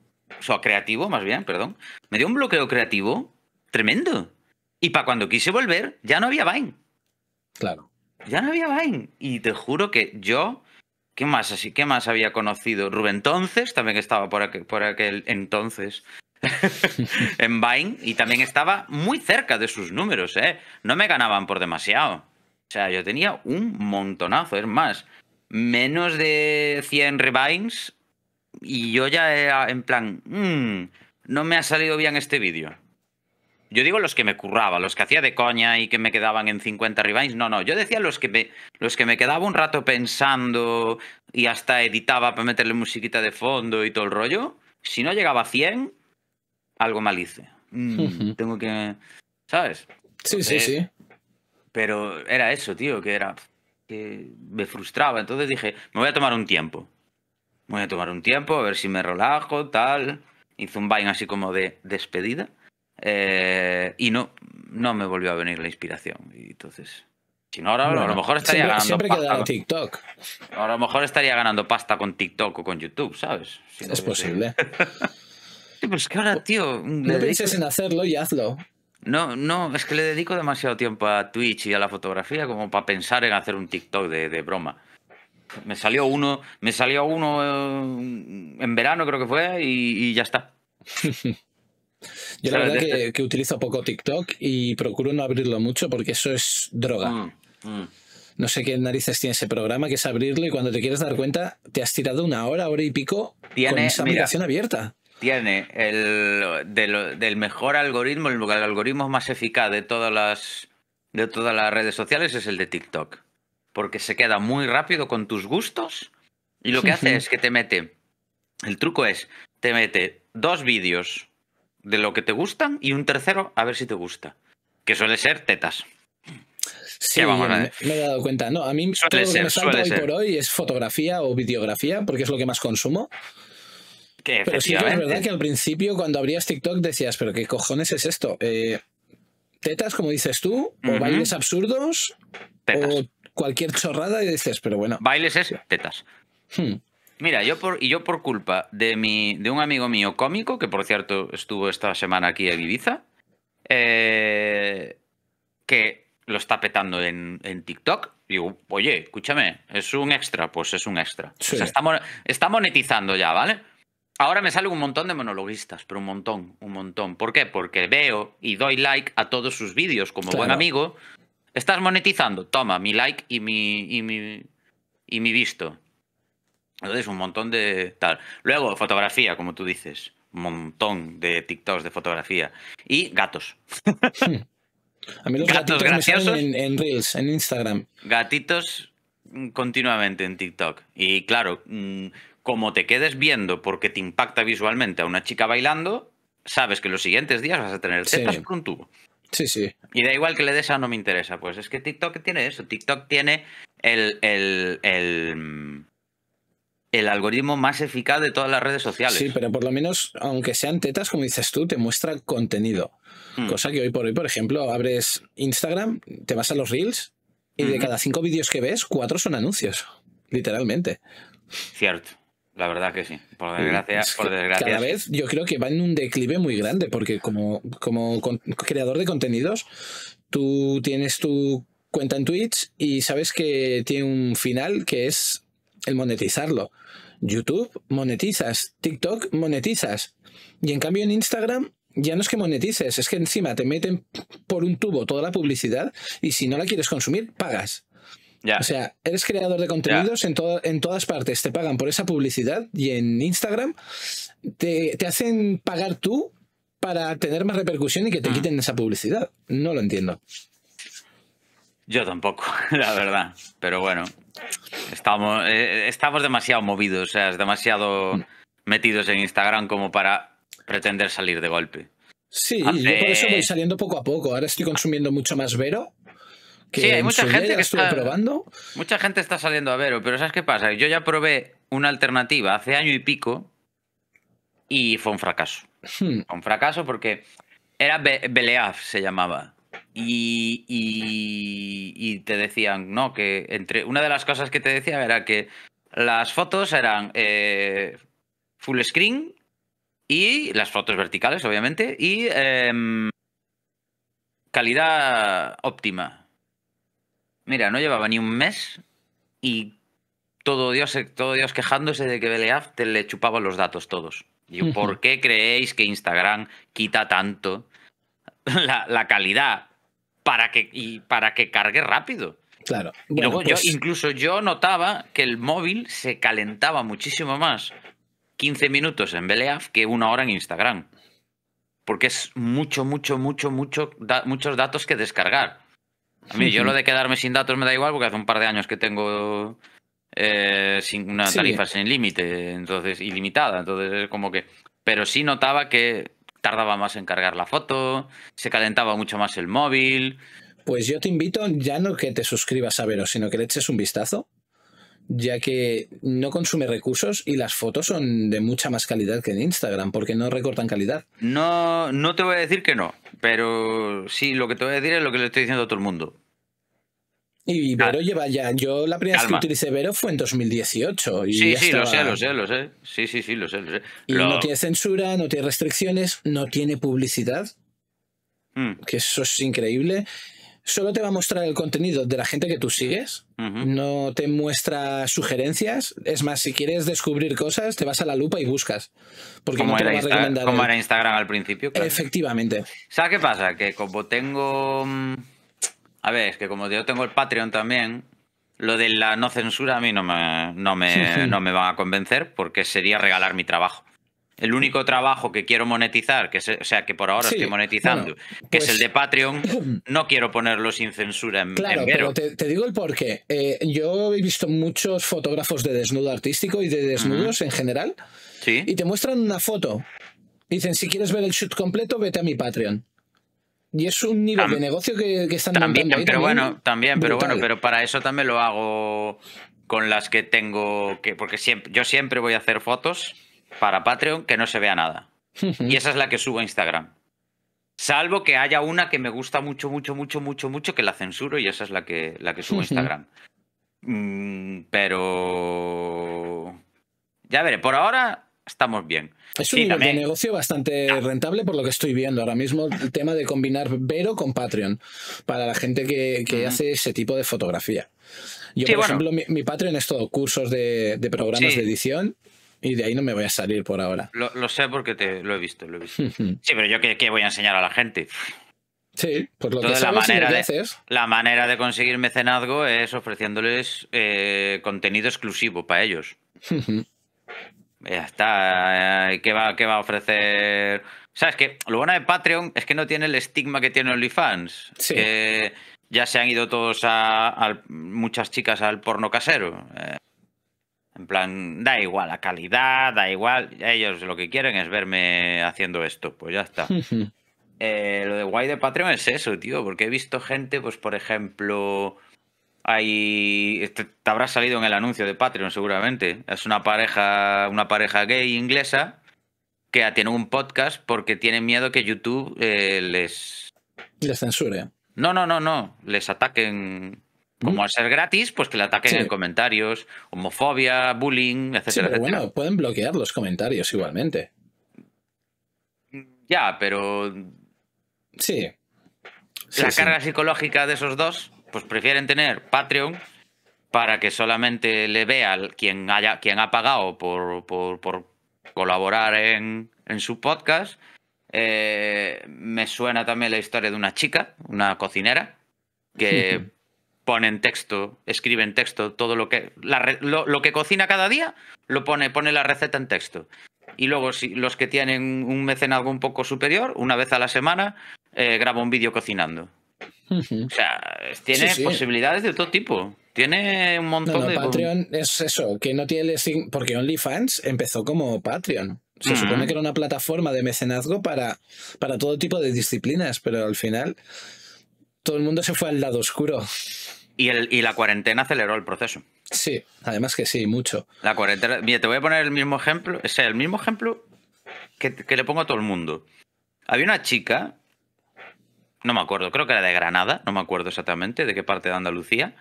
o creativo más bien, perdón. Me dio un bloqueo creativo tremendo. Y para cuando quise volver, ya no había Vine. Claro. Ya no había Vine. Y te juro que yo ¿Qué más, así, más había conocido? Rubén Entonces, también estaba por aquel, entonces en Vine, y también estaba muy cerca de sus números, ¿eh? No me ganaban por demasiado. O sea, yo tenía un montonazo, es más, menos de 100 revines y yo ya en plan, mm, no me ha salido bien este vídeo. Yo digo los que me curraba, los que hacía de coña y que me quedaban en 50 revines. No, no, yo decía los que me, los que me quedaba un rato pensando y hasta editaba para meterle musiquita de fondo y todo el rollo. Si no llegaba a 100, algo mal hice. Mm, tengo que... ¿Sabes? Sí, sí, sí. Pero era eso, tío, que era... Que me frustraba. Entonces dije, me voy a tomar un tiempo. Me voy a tomar un tiempo, a ver si me relajo, tal. Hice un vain así como de despedida. Eh, y no, no me volvió a venir la inspiración. Y entonces, si no, ahora a lo mejor estaría ganando pasta. Con, TikTok. A lo mejor estaría ganando pasta con TikTok o con YouTube, ¿sabes? es
posible. sí, que ahora, tío. No pienses en hacerlo y hazlo.
No, no, es que le dedico demasiado tiempo a Twitch y a la fotografía como para pensar en hacer un TikTok de, broma. Me salió uno, me salió uno eh, en verano, creo que fue, y ya está.
Yo la verdad que, utilizo poco TikTok y procuro no abrirlo mucho porque eso es droga. Mm, mm. No sé qué narices tiene ese programa, que es abrirlo y cuando te quieres dar cuenta, te has tirado una hora, hora y pico tiene, con esa aplicación abierta.
Tiene el del, del, mejor algoritmo, el, algoritmo más eficaz de todas las de todas las redes sociales es el de TikTok. Porque se queda muy rápido con tus gustos y lo que hace es que te mete. El truco es, te mete dos vídeos de lo que te gustan y un tercero a ver si te gusta, que suele ser tetas. Sí, me,
he dado cuenta. No, a mí suele me hoy por hoy es fotografía o videografía, porque es lo que más consumo. Que pero sí que es verdad que al principio cuando abrías TikTok decías, pero qué cojones es esto. Eh, tetas, como dices tú, o bailes absurdos, o cualquier chorrada y dices, pero bueno.
Bailes es tetas. Hmm. Mira, yo por, y yo por culpa de, mi, de un amigo mío cómico, que por cierto estuvo esta semana aquí en Ibiza, eh, que lo está petando en, en, TikTok. Digo, oye, escúchame, es un extra, pues es un extra. está, monetizando ya, ¿vale? Ahora me salen un montón de monologuistas, pero un montón, un montón. ¿Por qué? Porque veo y doy like a todos sus vídeos como buen amigo. Estás monetizando, toma mi like y mi, y mi, y mi visto. Entonces, un montón de tal. Luego, fotografía, como tú dices. Un montón de TikToks de fotografía. Y gatos.
Hmm. A mí gatos graciosos. en, Reels, en Instagram.
Gatitos mm, continuamente en TikTok. Y claro, mm, como te quedes viendo porque te impacta visualmente a una chica bailando, sabes que los siguientes días vas a tener tetas con un tubo. Sí, sí. Y da igual que le des a no me interesa. Pues es que TikTok tiene eso. TikTok tiene el mm, el algoritmo más eficaz de todas las redes sociales. Sí, pero
por lo menos, aunque sean tetas, como dices tú, te muestra contenido. Hmm. Cosa que hoy por hoy, por ejemplo, abres Instagram, te vas a los Reels y de cada cinco vídeos que ves, cuatro son anuncios, literalmente.
Cierto. La verdad que sí. Por desgracia, por desgracia. Cada vez yo
creo que va en un declive muy grande, porque como, como creador de contenidos, tú tienes tu cuenta en Twitch y sabes que tiene un final que es el monetizarlo. YouTube monetizas, TikTok monetizas. Y en cambio en Instagram ya no es que monetices, es que encima te meten por un tubo toda la publicidad y si no la quieres consumir, pagas. ya O sea, eres creador de contenidos en, en todas partes, te pagan por esa publicidad y en Instagram te, hacen pagar tú para tener más repercusión y que te mm. quiten esa publicidad. No lo entiendo.
Yo tampoco, la verdad. Pero bueno, Estamos, eh, estamos demasiado movidos, o sea, demasiado mm. metidos en Instagram como para pretender salir de golpe.
Sí, yo por eso voy saliendo poco a poco. Ahora estoy consumiendo mucho más Vero. sí, hay mucha gente que está probando.
Mucha gente está saliendo a Vero, pero ¿sabes qué pasa? Yo ya probé una alternativa hace año y pico y fue un fracaso. Hmm. Un fracaso porque era Beleaf, se llamaba. Y, te decían, ¿no? Que entre una de las cosas que te decía era que las fotos eran eh, full screen y las fotos verticales, obviamente, y em, calidad óptima. Mira, no llevaba ni un mes y todo Dios, todo Dios quejándose de que Beleaf te le chupaba los datos todos. Y ¿por qué creéis que Instagram quita tanto la calidad? para que, y para que cargue rápido.
Claro. Pues
incluso yo notaba que el móvil se calentaba muchísimo más 15 minutos en Beleaf que una hora en Instagram. Porque es mucho, mucho, mucho, mucho, muchos datos que descargar. A mí, yo lo de quedarme sin datos me da igual porque hace un par de años que tengo eh, sin una tarifa sin límite, entonces, ilimitada. Entonces, es como que. Pero sí notaba que tardaba más en cargar la foto, se
calentaba mucho más el móvil. Pues yo te invito ya no que te suscribas a Vero, sino que le eches un vistazo, ya que no consume recursos y las fotos son de mucha más calidad que en Instagram, porque no recortan calidad.
No, no te voy a decir que no, pero sí, lo que te voy a decir es lo que le estoy diciendo a todo el mundo.
Y Vero lleva ya. Yo la primera vez que utilicé Vero fue en 2018. Y sí, sí, lo sé, lo sé,
lo sé. Sí, sí, sí, lo sé,
Y no tiene censura, no tiene restricciones, no tiene publicidad. Hmm. Que eso es increíble. Solo te va a mostrar el contenido de la gente que tú sigues. No te muestra sugerencias. Es más, si quieres descubrir cosas, te vas a la lupa y buscas. Porque como era, Instagram
al principio. Efectivamente. ¿Sabes qué pasa? Que como tengo mm, a ver, es que como yo tengo el Patreon también, lo de la no censura a mí no me, no me, No me van a convencer porque sería regalar mi trabajo. El único trabajo que quiero monetizar, que o sea, que por ahora estoy monetizando, que es el pues de Patreon, no quiero ponerlo sin censura en, claro, Pero
te, digo el porqué. Eh, yo he visto muchos fotógrafos de desnudo artístico y de desnudos en general. Y te muestran una foto. Dicen, si quieres ver el shoot completo, vete a mi Patreon. Y es un nivel de negocio que, están también, pero bueno, también, pero bueno,
pero para eso también lo hago con las que tengo que, porque yo siempre voy a hacer fotos para Patreon que no se vea nada.
y esa es la
que subo a Instagram. Salvo que haya una que me gusta mucho, mucho, mucho, mucho, mucho, que la censuro y esa es la que, la que subo a Instagram.
Mm,
pero... Ya veré, por ahora estamos
bien. Es un negocio bastante rentable por lo que estoy viendo ahora mismo, el tema de combinar Vero con Patreon para la gente que, hace ese tipo de fotografía. Yo, por ejemplo, mi, Patreon es todo cursos de, de programas de edición y de ahí no me voy a salir por ahora.
Lo, sé porque te, lo he visto, lo sí, pero yo qué, voy a enseñar a la gente.
Sí, por pues lo que la manera de,
La manera de conseguir mecenazgo es ofreciéndoles eh, contenido exclusivo para ellos. Ya está. Eh, ¿Qué va, qué va a ofrecer? ¿Sabes sea, que lo bueno de Patreon es que no tiene el estigma que tiene OnlyFans. Sí. Que ya se han ido todos a, muchas chicas al porno casero. Eh, en plan, da igual la calidad, da igual. Ellos lo que quieren es verme haciendo esto. Pues ya está. Eh, lo de guay de Patreon es eso, tío. Porque he visto gente, pues por ejemplo Ahí este, te, habrá salido en el anuncio de Patreon seguramente. Es una pareja, una pareja gay inglesa que tiene un podcast porque tiene miedo que YouTube eh, les...
Les censure.
No, no, no, no. Les ataquen mm. como al ser gratis, pues que le ataquen en comentarios, homofobia, bullying, etcétera, Bueno,
pueden bloquear los comentarios igualmente.
Ya, pero.
Sí. La carga
psicológica de esos dos pues prefieren tener Patreon para que solamente le vea quien, haya, quien ha pagado por, colaborar en, su podcast. Eh, me suena también la historia de una chica, una cocinera, que pone en texto, escribe en texto todo lo que, lo, que cocina cada día, lo pone, pone la receta en texto. Y luego si, los que tienen un mecenazgo un poco superior, una vez a la semana, eh, graba un vídeo cocinando. O sea, tiene posibilidades de todo tipo. Tiene
un montón no, de. Patreon es eso, que no tiene. Porque OnlyFans empezó como Patreon. Se mm. supone que era una plataforma de mecenazgo para, para todo tipo de disciplinas, pero al final todo el mundo se fue al lado oscuro.
Y, el, y la cuarentena aceleró el proceso.
Sí, además que sí, mucho.
La cuarentena. Mira, te voy a poner el mismo ejemplo. Es el mismo ejemplo que, que le pongo a todo el mundo. Había una chica no me acuerdo, creo que era de Granada, no me acuerdo exactamente de qué parte de Andalucía,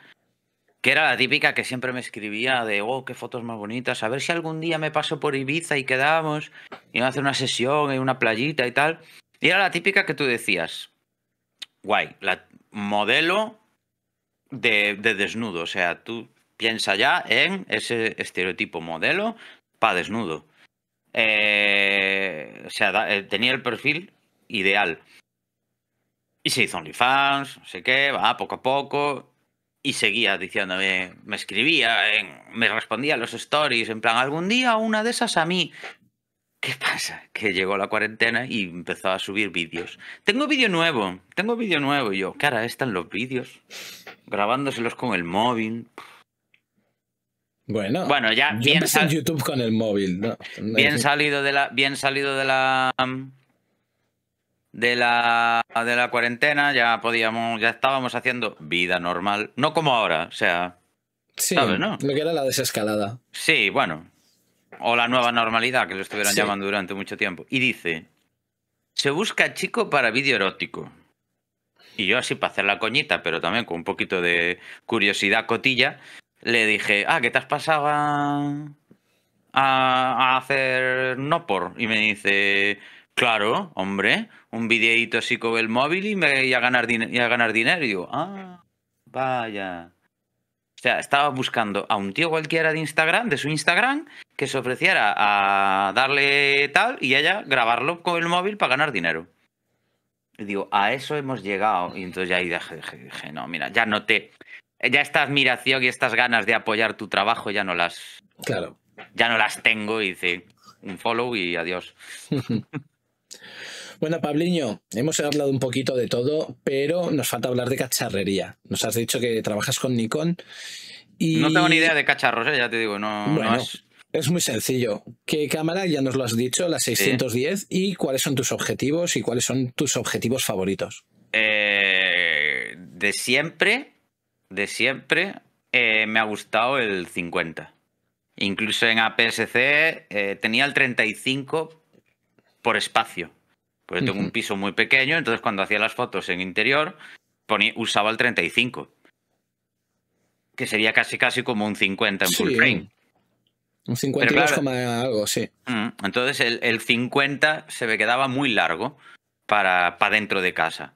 que era la típica que siempre me escribía de, oh, qué fotos más bonitas, a ver si algún día me paso por Ibiza y quedamos, y vamos a hacer una sesión en una playita y tal. Y era la típica que tú decías, guay, la modelo de, desnudo, o sea, tú piensa ya en ese estereotipo modelo para desnudo. Eh, o sea, eh, tenía el perfil ideal. Y se hizo OnlyFans, no sé qué, va poco a poco. Y seguía diciéndome, me escribía, me respondía a los stories, en plan, algún día una de esas a mí. ¿Qué pasa? Que llegó la cuarentena y empezó a subir vídeos. Tengo vídeo nuevo, tengo vídeo nuevo. Y yo, cara, están los vídeos. Grabándoselos con el móvil. Bueno, bueno ya bien YouTube
con el móvil, Bien salido
de la, bien salido de la de la, de la cuarentena ya podíamos, ya estábamos haciendo vida normal, no como ahora, o sea,
sí, Lo que era la desescalada.
Sí, bueno, o la nueva normalidad que lo estuvieran llamando durante mucho tiempo. Y dice, se busca chico para vídeo erótico. Y yo así para hacer la coñita, pero también con un poquito de curiosidad cotilla, le dije, ah, ¿qué te has pasado a, a hacer no por? Y me dice, Claro, hombre, un videíto así con el móvil y, me, voy a ganar a ganar dinero. Y digo, ah, vaya. O sea, estaba buscando a un tío cualquiera de Instagram, de su Instagram, que se ofreciera a darle tal y ella grabarlo con el móvil para ganar dinero. Y digo, a eso hemos llegado. Y entonces ya ahí dije, no, mira, ya noté. Ya esta admiración y estas ganas de apoyar tu trabajo ya no las. Claro. Ya no las tengo y dice, un follow y adiós.
Bueno, Pabliño, hemos hablado un poquito de todo, pero nos falta hablar de cacharrería. Nos has dicho que trabajas con Nikon y... No tengo ni idea
de cacharros, eh, ya te digo, no,
Es muy sencillo. ¿Qué cámara? Ya nos lo has dicho, la 610. ¿Y cuáles son tus objetivos y cuáles son tus objetivos favoritos?
Eh, de siempre, de siempre, eh, me ha gustado el 50. Incluso en APS-C tenía el 35 por espacio. Porque tengo un piso muy pequeño, entonces cuando hacía las fotos en interior, usaba el 35. Que sería casi casi como un 50 en full frame.
Un 50 algo, sí. Mm,
entonces el, el, 50 se me quedaba muy largo para, para dentro de casa.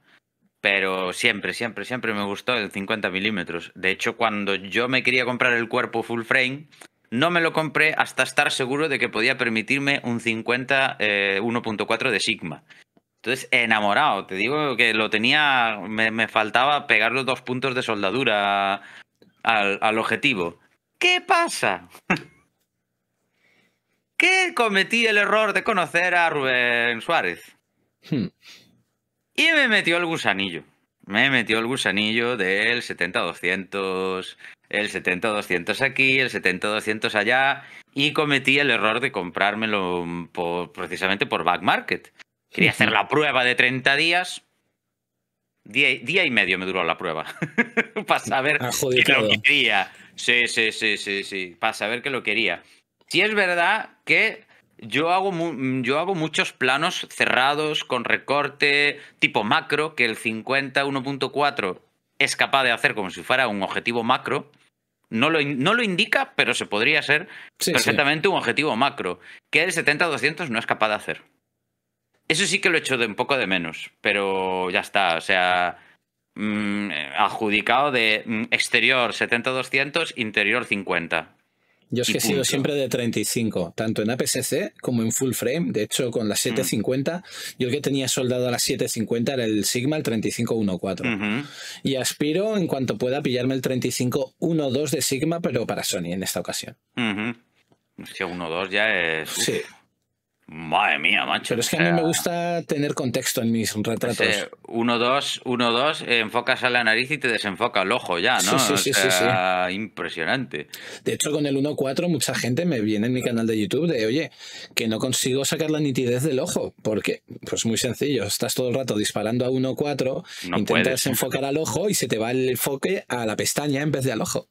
Pero siempre, siempre, siempre me gustó el 50 milímetros. De hecho, cuando yo me quería comprar el cuerpo full frame, no me lo compré hasta estar seguro de que podía permitirme un 50 1.4 eh, de Sigma. Entonces, enamorado, te digo que lo tenía, me, faltaba pegar los dos puntos de soldadura al, objetivo. ¿Qué pasa? ¿Qué cometí el error de conocer a Rubén Suárez? Hmm. Y me metió el gusanillo. Me metió el gusanillo del 70-200, el 70-200 aquí, el 70-200 allá, y cometí el error de comprármelo precisamente por back market. Quería hacer la prueba de 30 días. Día, y medio me duró la prueba. Para saber ah, que lo quería. Sí, sí, sí, sí, sí. Para saber que lo quería. Si es verdad que yo hago, yo hago muchos planos cerrados con recorte tipo macro, que el 50 1.4 es capaz de hacer como si fuera un objetivo macro. No lo, indica, pero se podría ser perfectamente un objetivo macro, que el 70-200 no es capaz de hacer. Eso sí que lo he hecho de un poco de menos, pero ya está, o sea, mm, eh, adjudicado de mm, exterior 70-200, interior 50.
Yo es que he sido siempre de 35, tanto en APS-C como en full frame. De hecho, con la 750, mm. yo el que tenía soldado a la 750 era el Sigma, el 3514. Mm Y aspiro, en cuanto pueda, pillarme el 35mm 3512 de Sigma, pero para Sony en esta ocasión.
Es que 1.2 ya es. Sí.
Madre mía, macho. Pero es que a mí me gusta tener contexto en mis retratos.
uno, dos, uno, dos, enfocas a la nariz y te desenfoca el ojo ya, ¿no? Sí, sí, sí, impresionante.
De hecho, con el 1.4 mucha gente me viene en mi canal de YouTube de, oye, que no consigo sacar la nitidez del ojo. Porque, pues muy sencillo, estás todo el rato disparando a 1.4, 4 intentas enfocar al ojo y se te va el enfoque a la pestaña en vez de al ojo.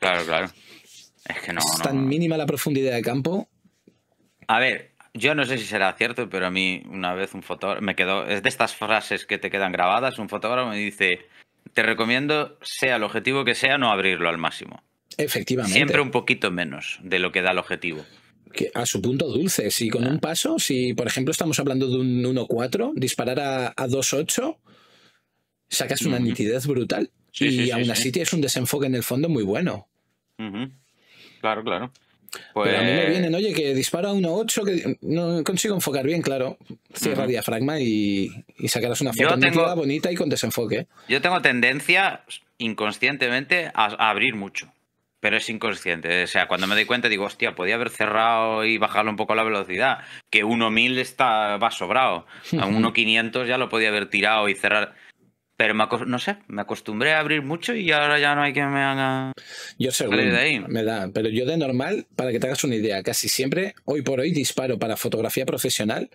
Claro, claro. Es que no. Es tan
mínima la profundidad de campo.
A ver, yo no sé si será cierto, pero a mí una vez un fotógrafo me quedó, es de estas frases que te quedan grabadas, un fotógrafo me dice, te recomiendo, sea el objetivo que sea, no abrirlo al máximo.
Efectivamente. Siempre
un poquito menos de lo que da el objetivo.
a su punto dulce, si con un paso, si por ejemplo estamos hablando de un 1.4, disparar a, a 2.8, sacas una nitidez brutal. y aún así tienes un desenfoque en el fondo muy bueno. Claro, claro.
Pero a mí me vienen,
oye, que dispara 1.8, que no consigo enfocar bien, claro. Cierra diafragma y, sacarás una foto bonita y con desenfoque.
Yo tengo tendencia inconscientemente a, abrir mucho pero es inconsciente. O sea, cuando me doy cuenta digo, hostia, podía haber cerrado y bajarlo un poco la velocidad, que 1.000 está, va sobrado. A 1.500 ya lo podía haber tirado y cerrar. Pero me no sé, me acostumbré a abrir mucho
y ahora ya no hay que me haga. Yo seguro. De ahí. Me da, pero yo de normal, para que te hagas una idea, casi siempre, hoy por hoy, disparo para fotografía profesional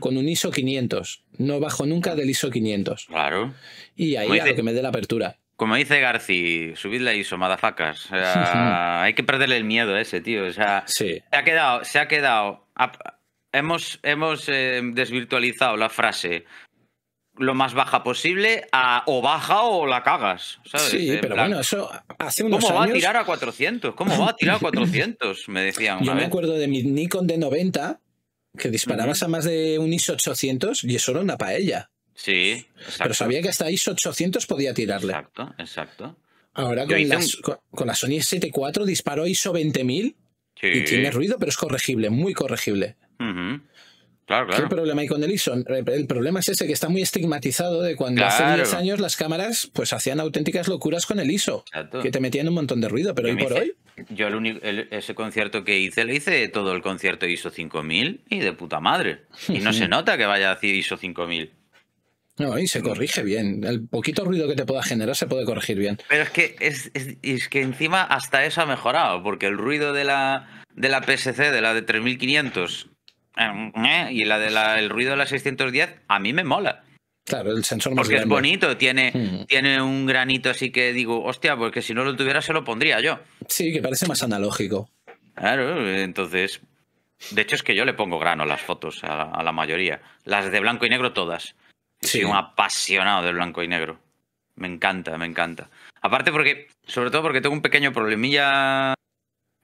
con un ISO 500. No bajo nunca del ISO 500. Claro. Y ahí a lo que me dé la apertura.
Como dice García subid la ISO, madafacas. hay que perderle el miedo a ese, tío. se ha quedado, se ha quedado. Hemos, hemos eh, desvirtualizado la frase lo más baja posible o baja o la cagas. ¿sabes? Sí, pero bueno,
eso hace unos ¿Cómo va a tirar
a 400? ¿Cómo va a tirar a 400? Me decían. Una Yo me acuerdo
de mi Nikon de 90 que disparabas a más de un ISO 800 y eso era una paella.
Sí, exacto. Pero sabía
que hasta ISO 800 podía tirarle. Exacto, exacto. Ahora con, la, Sony S74 disparó ISO 20000 y tiene ruido, pero es corregible, muy corregible.
Uh Claro, ¿Qué
problema hay con el ISO? Eh, el problema es ese que está muy estigmatizado de cuando hace 10 años las cámaras pues hacían auténticas locuras con el ISO, que te metían un montón de ruido, pero hoy por hoy...
Yo ese concierto que hice, le hice todo el concierto ISO 5000 y de puta madre. Y no se nota que vaya a decir ISO 5000.
No, y se corrige bien. El poquito ruido que te pueda generar se puede corregir bien.
Pero es que, es, que encima hasta eso ha mejorado, porque el ruido de la, de la PSC, de la de 3500, Ah, mm, eh, y la de el ruido de la 610 a mí me mola.
Claro, el sensor más Porque es bonito, tiene, hmm.
tiene un granito así que digo, hostia, porque si no lo tuviera se lo pondría yo. Sí,
que parece más analógico.
Claro, entonces. De hecho, es que yo le pongo grano las fotos, a la, mayoría. Las de blanco y negro, todas. Soy un apasionado de blanco y negro. Me encanta, me encanta. Aparte porque, sobre todo porque tengo un pequeño problemilla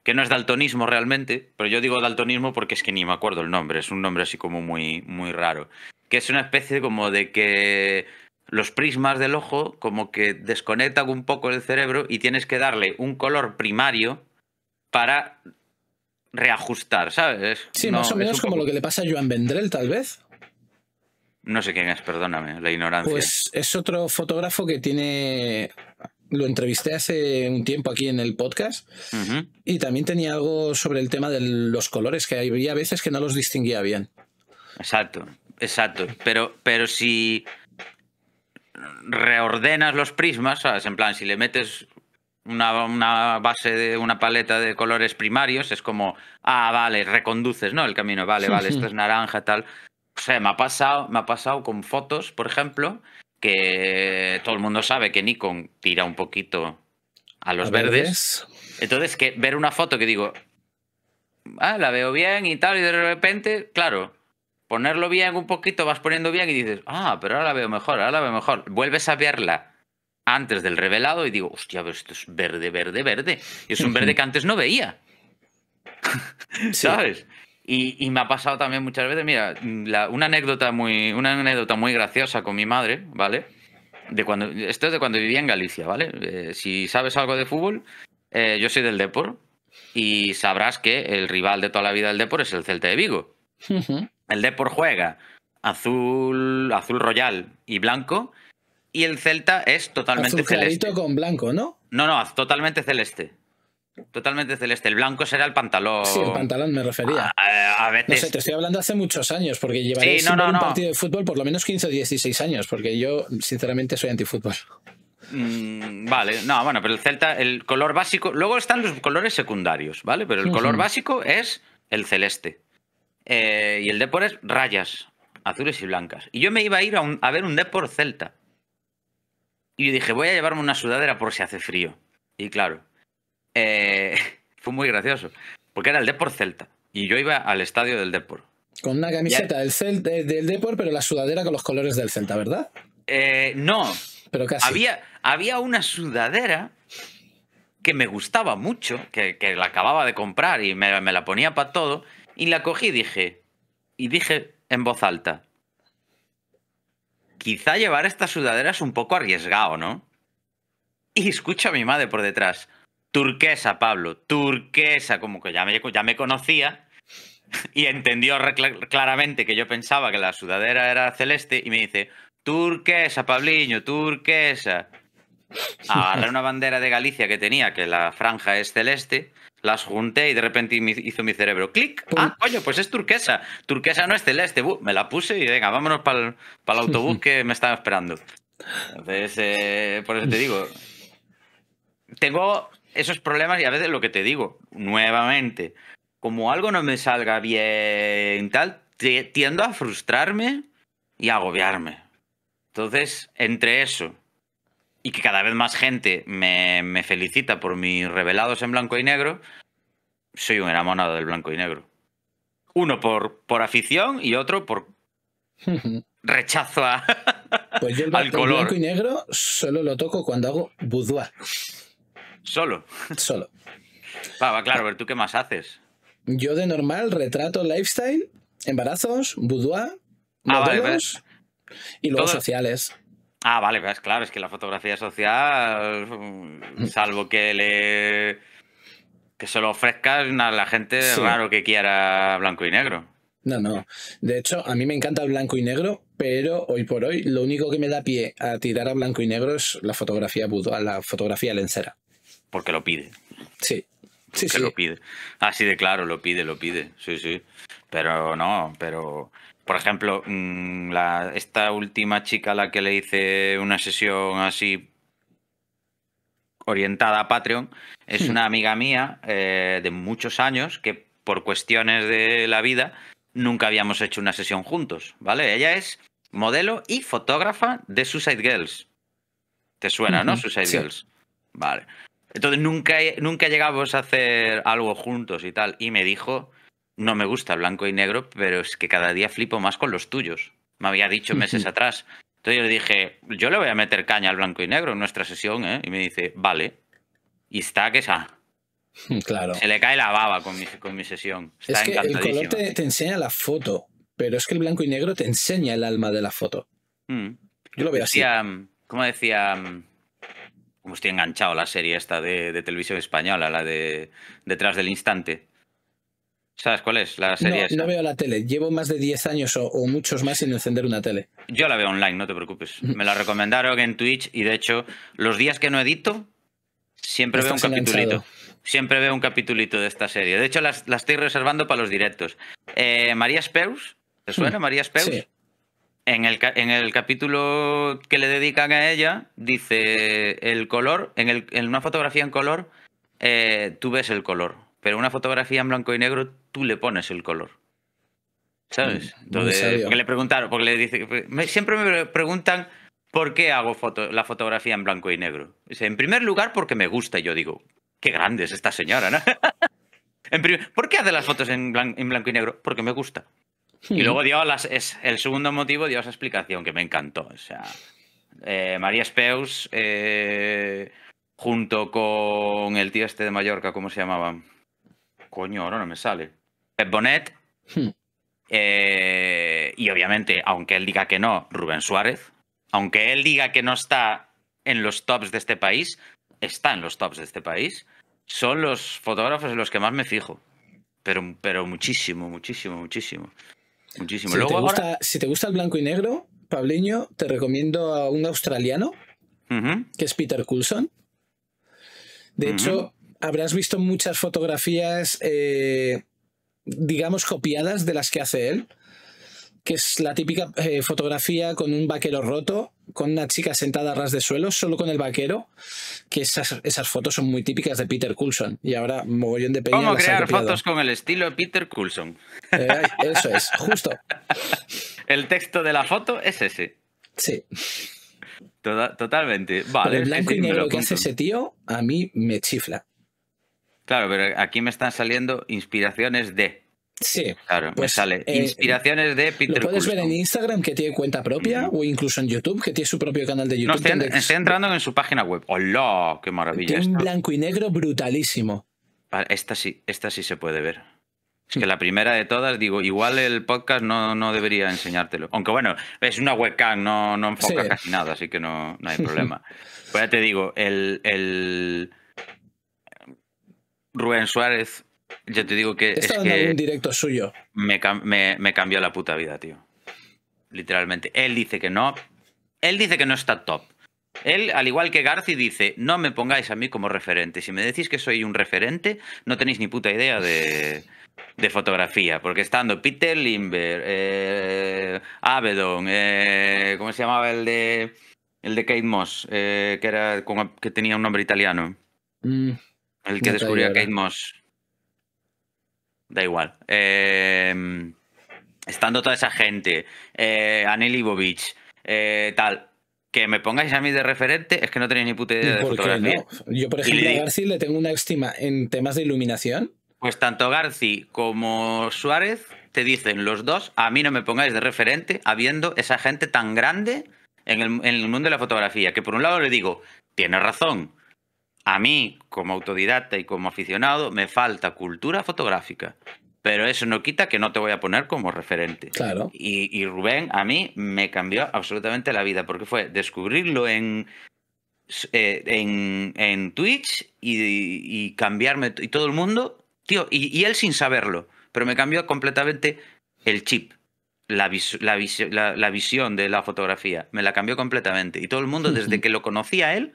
que no es daltonismo realmente, pero yo digo daltonismo porque es que ni me acuerdo el nombre, es un nombre así como muy, muy raro, que es una especie como de que los prismas del ojo como que desconectan un poco el cerebro y tienes que darle un color primario para reajustar, ¿sabes? Sí, más o menos como
lo que le pasa a Joan Vendrell, tal vez.
No sé quién es, perdóname, la ignorancia. Pues
es otro fotógrafo que tiene lo entrevisté hace un tiempo aquí en el podcast y también tenía algo sobre el tema de los colores, que había veces que no los distinguía bien.
Exacto, exacto. Pero, pero si reordenas los prismas, En plan, si le metes una, base de una paleta de colores primarios, es como, ah, vale, reconduces, ¿no? El camino, vale, vale, esto es naranja, tal. O sea, me ha pasado, me ha pasado con fotos, por ejemplo, que todo el mundo sabe que Nikon tira un poquito a los verdes. Entonces, que ver una foto que digo, ah, la veo bien y tal, y de repente, claro, ponerlo bien un poquito, vas poniendo bien y dices, ah, pero ahora la veo mejor, ahora la veo mejor. Vuelves a verla antes del revelado y digo, hostia, pero esto es verde, verde, verde. Y es un verde que antes no veía. ¿Sabes? Y, me ha pasado también muchas veces, mira, mm, una, anécdota muy, una anécdota muy graciosa con mi madre, ¿vale? De cuando, esto es de cuando vivía en Galicia, ¿vale? Eh, si sabes algo de fútbol, eh, yo soy del Depor y sabrás que el rival de toda la vida del Depor es el Celta de Vigo. El Depor juega azul, azul royal y blanco y el Celta es totalmente celeste.
con blanco, ¿no?
No, no, totalmente celeste. Totalmente celeste. El blanco será el pantalón. Sí, el pantalón me refería. A, veces... No sé, te estoy
hablando hace muchos años, porque llevaré sí, un partido de fútbol por lo menos 15 o 16 años, porque yo, sinceramente, soy antifútbol.
Mm, vale, no, bueno, pero el Celta, el color básico. Luego están los colores secundarios, ¿vale? Pero el color básico es el celeste. Eh, y el Depor es rayas, azules y blancas. Y yo me iba a ir a, ver un Depor Celta. Y yo dije, voy a llevarme una sudadera por si hace frío. Y claro, eh, fue muy gracioso. Porque era el Depor Celta. Y yo iba al estadio del Depor.
Con una camiseta del, Celta eh, del Depor, pero la sudadera con los colores del Celta, ¿verdad?
Eh, no.
Pero Había,
había una sudadera que me gustaba mucho, que, la acababa de comprar y me, la ponía para todo. Y la cogí y dije. Y dije en voz alta. Quizá llevar esta sudadera es un poco arriesgado, ¿no? Y escucho a mi madre por detrás turquesa, Pablo, turquesa, como que ya me, ya me conocía y entendió claramente que yo pensaba que la sudadera era celeste y me dice, turquesa, Pabliño, turquesa. Agarré una bandera de Galicia que tenía, que la franja es celeste, las junté y de repente hizo mi cerebro clic. Ah, coño, pues es turquesa. Turquesa no es celeste. me la puse y venga, vámonos para el, autobús que me estaba esperando. Entonces, eh, por eso te digo, tengo esos problemas y a veces lo que te digo, nuevamente, como algo no me salga bien, tal, tiendo a frustrarme y agobiarme. Entonces, entre eso y que cada vez más gente me, felicita por mis revelados en blanco y negro, soy un enamorado del blanco y negro. Uno por, por afición y otro por rechazo a, pues el blanco y
negro solo lo toco cuando hago boudoir. Solo. Solo.
Va, va, claro, ver, ¿tú qué más haces?
Yo de normal retrato lifestyle, embarazos, boudoir, ah, y luego sociales.
Ah, vale, claro, es que la fotografía social, mm. salvo que le que se lo ofrezcas a la gente raro que quiera blanco y negro.
No, no. De hecho, a mí me encanta el blanco y negro, pero hoy por hoy lo único que me da pie a tirar a blanco y negro es la fotografía boudoir, la fotografía lencera porque lo pide. Sí.
Sí, lo pide. Así ah, de claro, lo pide, lo pide. Sí, sí. Pero no, pero. Por ejemplo, mm, esta última chica a la que le hice una sesión así orientada a Patreon, es hmm. una amiga mía eh, de muchos años que por cuestiones de la vida nunca habíamos hecho una sesión juntos, ¿vale? Ella es modelo y fotógrafa de Suicide Girls. ¿Te suena, no? Suicide Girls. Vale. Entonces nunca, nunca llegamos a hacer algo juntos y tal. Y me dijo, no me gusta blanco y negro, pero es que cada día flipo más con los tuyos. Me había dicho meses atrás. Entonces yo le dije, yo le voy a meter caña al blanco y negro en nuestra sesión, ¿eh? Y me dice, vale. Y está que esa. Mm, claro. Se le cae la baba con mi, con mi sesión. Está es que el color te,
enseña la foto, pero es que el blanco y negro te enseña el alma de la foto. Mm. Yo lo veo así.
¿Cómo decía? como estoy enganchado a la serie esta de, televisión española, la de Detrás del Instante. ¿Sabes cuál es la serie? No, no
veo la tele. Llevo más de 10 años o, muchos más sin encender una tele.
Yo la veo online, no te preocupes. Me la recomendaron en Twitch y de hecho, los días que no edito, siempre veo un capitulito. Siempre veo un capitulito de esta serie. De hecho, la estoy reservando para los directos. Eh, María Speus, ¿te suena mm. María Speus? En el, capítulo que le dedican a ella, dice el color, en, una fotografía en color, eh, tú ves el color, pero una fotografía en blanco y negro, tú le pones el color. ¿Sabes? Mm, Entonces, porque le preguntaron, porque le dice, siempre me preguntan por qué hago foto, la fotografía en blanco y negro. Dice, en primer lugar, porque me gusta, y yo digo, qué grande es esta señora, ¿no? en primer, ¿Por qué hace las fotos en, en blanco y negro? Porque me gusta. Y luego dio las, es el segundo motivo, dio esa explicación que me encantó. O sea, eh, María Speus, eh, junto con el tío este de Mallorca, ¿cómo se llamaba? Coño, ahora no me sale. Pep Bonet. Hmm. Eh, y obviamente, aunque él diga que no, Rubén Suárez. Aunque él diga que no está en los tops de este país, está en los tops de este país. Son los fotógrafos en los que más me fijo. Pero, pero muchísimo, muchísimo, muchísimo.
Si, te gusta, el blanco y negro, Pabliño, te recomiendo a un australiano, que es Peter Coulson. De hecho, habrás visto muchas fotografías, eh, digamos, copiadas de las que hace él, que es la típica eh, fotografía con un vaquero roto con una chica sentada a ras de suelo, solo con el vaquero, que esas, fotos son muy típicas de Peter Coulson. Y ahora, mogollón de peña. ¿Cómo crear fotos
con el estilo de Peter Coulson?
Eh, eso es, justo.
el texto de la foto es ese. Sí. totalmente. el blanco y negro que hace
ese tío, a mí me chifla.
Claro, pero aquí me están saliendo inspiraciones de. Sí. Claro, pues, sale. Eh, Inspiraciones de Peter Lo puedes ver
en Instagram, que tiene cuenta propia, o incluso en YouTube, que tiene su propio canal de YouTube. estoy,
entrando en su página web. ¡Hola! ¡Qué maravilla! Tiene un
blanco y negro brutalísimo.
Esta sí, esta sí se puede ver. Es que mm. la primera de todas, digo, igual el podcast no, debería enseñártelo. Aunque bueno, es una webcam, no, no enfoca casi nada, así que no, no hay problema. pues ya te digo, el, el... Rubén Suárez yo te digo que. es en directo suyo. Me, cambió la puta vida, tío. Literalmente. Él dice que no. Él dice que no está top. Él, al igual que Garci, dice: No me pongáis a mí como referente. Si me decís que soy un referente, no tenéis ni puta idea de, fotografía. Porque estando Peter Limber, Abedon eh, Avedon, eh, ¿cómo se llamaba el de. El de Kate Moss, eh, que, era, que tenía un nombre italiano. Mm, el que descubrió a Kate Moss da igual. Eh, estando toda esa gente, eh, Anel Ibovich, eh, tal, que me pongáis a mí de referente, es que no tenéis ni puta idea de fotografía. Yo, por ejemplo, a Garci
le tengo una estima en temas de iluminación.
Pues tanto García como Suárez te dicen los dos, a mí no me pongáis de referente habiendo esa gente tan grande en el, en el mundo de la fotografía, que por un lado le digo, tienes razón, a mí, como autodidacta y como aficionado, me falta cultura fotográfica. Pero eso no quita que no te voy a poner como referente. Claro. Y, Rubén, a mí, me cambió absolutamente la vida, porque fue descubrirlo en, eh, en, en, Twitch y, cambiarme, y todo el mundo, tío, y, él sin saberlo, pero me cambió completamente el chip. La, visión de la fotografía. Me la cambió completamente. Y todo el mundo, desde que lo conocía él,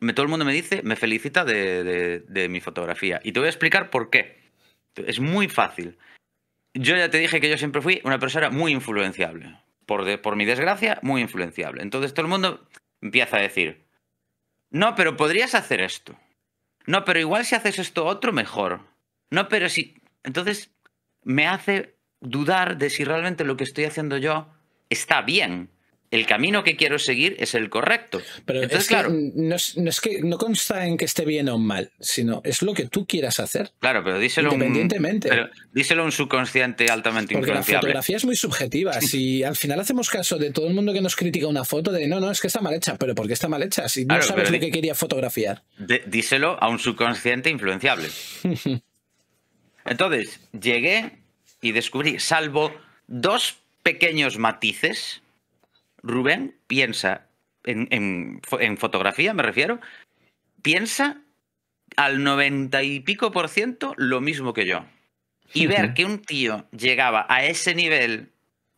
me, todo el mundo me dice, me felicita de, mi fotografía. Y te voy a explicar por qué. Es muy fácil. Yo ya te dije que yo siempre fui una persona muy influenciable. Por, por mi desgracia, muy influenciable. Entonces todo el mundo empieza a decir, no, pero podrías hacer esto. No, pero igual si haces esto otro, mejor. No, pero si... Entonces me hace dudar de si realmente lo que estoy haciendo yo está bien el camino que quiero seguir es el correcto.
Pero claro, no, es, que no consta en que esté bien o mal, sino es lo que tú quieras hacer.
Claro, pero díselo independientemente. díselo a un subconsciente altamente Porque La fotografía
es muy subjetiva. Si al final hacemos caso de todo el mundo que nos critica una foto de no, no, es que está mal hecha, pero ¿por qué está mal hecha? Si no sabes lo que quería fotografiar.
díselo a un subconsciente influenciable. Entonces, llegué y descubrí, salvo dos pequeños matices, Rubén piensa, en, fotografía me refiero, piensa al noventa y pico por ciento lo mismo que yo. Y ver que un tío llegaba a ese nivel,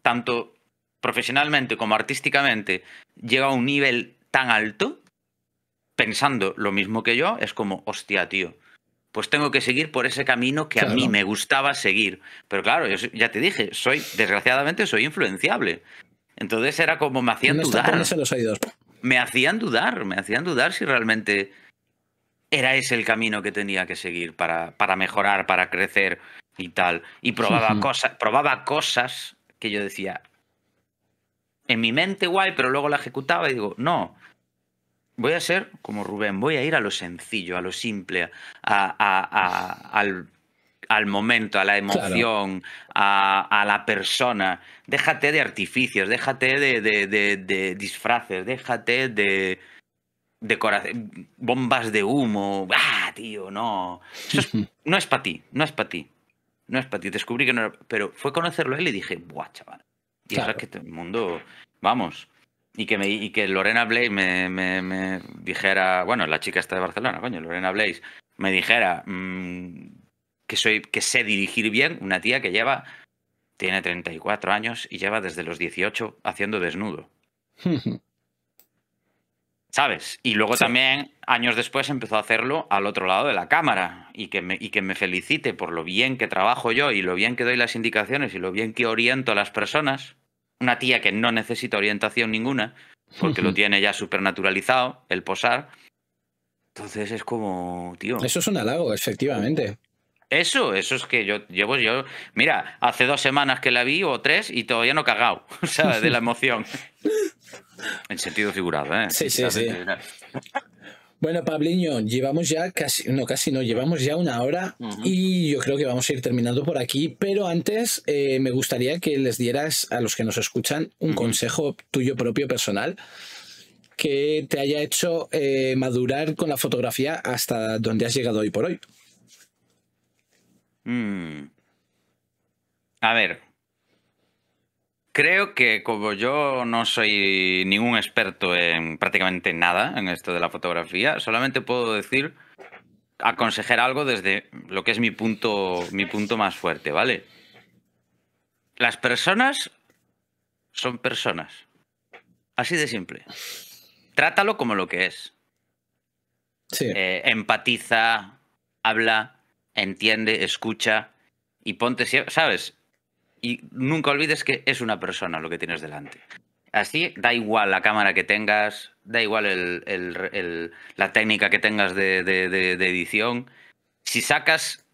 tanto profesionalmente como artísticamente, llega a un nivel tan alto, pensando lo mismo que yo, es como, hostia, tío, pues tengo que seguir por ese camino que a mí me gustaba seguir. Pero claro, ya te dije, soy, desgraciadamente, soy influenciable. Entonces era como me hacían dudar. Me hacían dudar, me hacían dudar si realmente era ese el camino que tenía que seguir para, para mejorar, para crecer y tal. Y probaba, cosas, probaba cosas que yo decía en mi mente guay, pero luego la ejecutaba y digo, no, voy a ser como Rubén, voy a ir a lo sencillo, a lo simple, al, al momento, a la emoción, a, la persona. Déjate de artificios, déjate de, de, de, disfraces, déjate de, bombas de humo. Ah, tío, no. es, no es para ti, no es para ti. No es para ti. Descubrí que no era... Pero fue conocerlo él y dije, buah, chaval. Y que todo el mundo... Vamos. Y que, me, que Lorena Blaze me, dijera, bueno, la chica está de Barcelona, coño, Lorena Blaze, me dijera, mm, que, soy, que sé dirigir bien, una tía que lleva, tiene 34 años y lleva desde los 18 haciendo desnudo. ¿Sabes? Y luego también, años después, empezó a hacerlo al otro lado de la cámara y que, me, y que me felicite por lo bien que trabajo yo y lo bien que doy las indicaciones y lo bien que oriento a las personas. Una tía que no necesita orientación ninguna, porque lo tiene ya supernaturalizado, el posar.
Entonces es como, tío. Eso es un halago, efectivamente.
Eso, eso es que yo llevo yo. Mira, hace dos semanas que la vi o tres y todavía no he cagado, sea De la emoción.
en sentido figurado, ¿eh? Sí, sí, sí. Bueno, Pabliño, llevamos ya casi, no, casi no, llevamos ya una hora y yo creo que vamos a ir terminando por aquí, pero antes eh, me gustaría que les dieras a los que nos escuchan un consejo tuyo propio personal que te haya hecho eh, madurar con la fotografía hasta donde has llegado hoy por hoy.
Mm. A ver, creo que como yo no soy ningún experto en prácticamente nada en esto de la fotografía, solamente puedo decir, aconsejar algo desde lo que es mi punto, mi punto más fuerte, ¿vale? Las personas son personas. Así de simple. Trátalo como lo que es. Eh, empatiza, habla, entiende, escucha y ponte, ¿sabes? Y nunca olvides que es una persona lo que tienes delante. Así, da igual la cámara que tengas, da igual la técnica que tengas de edición. Si sacas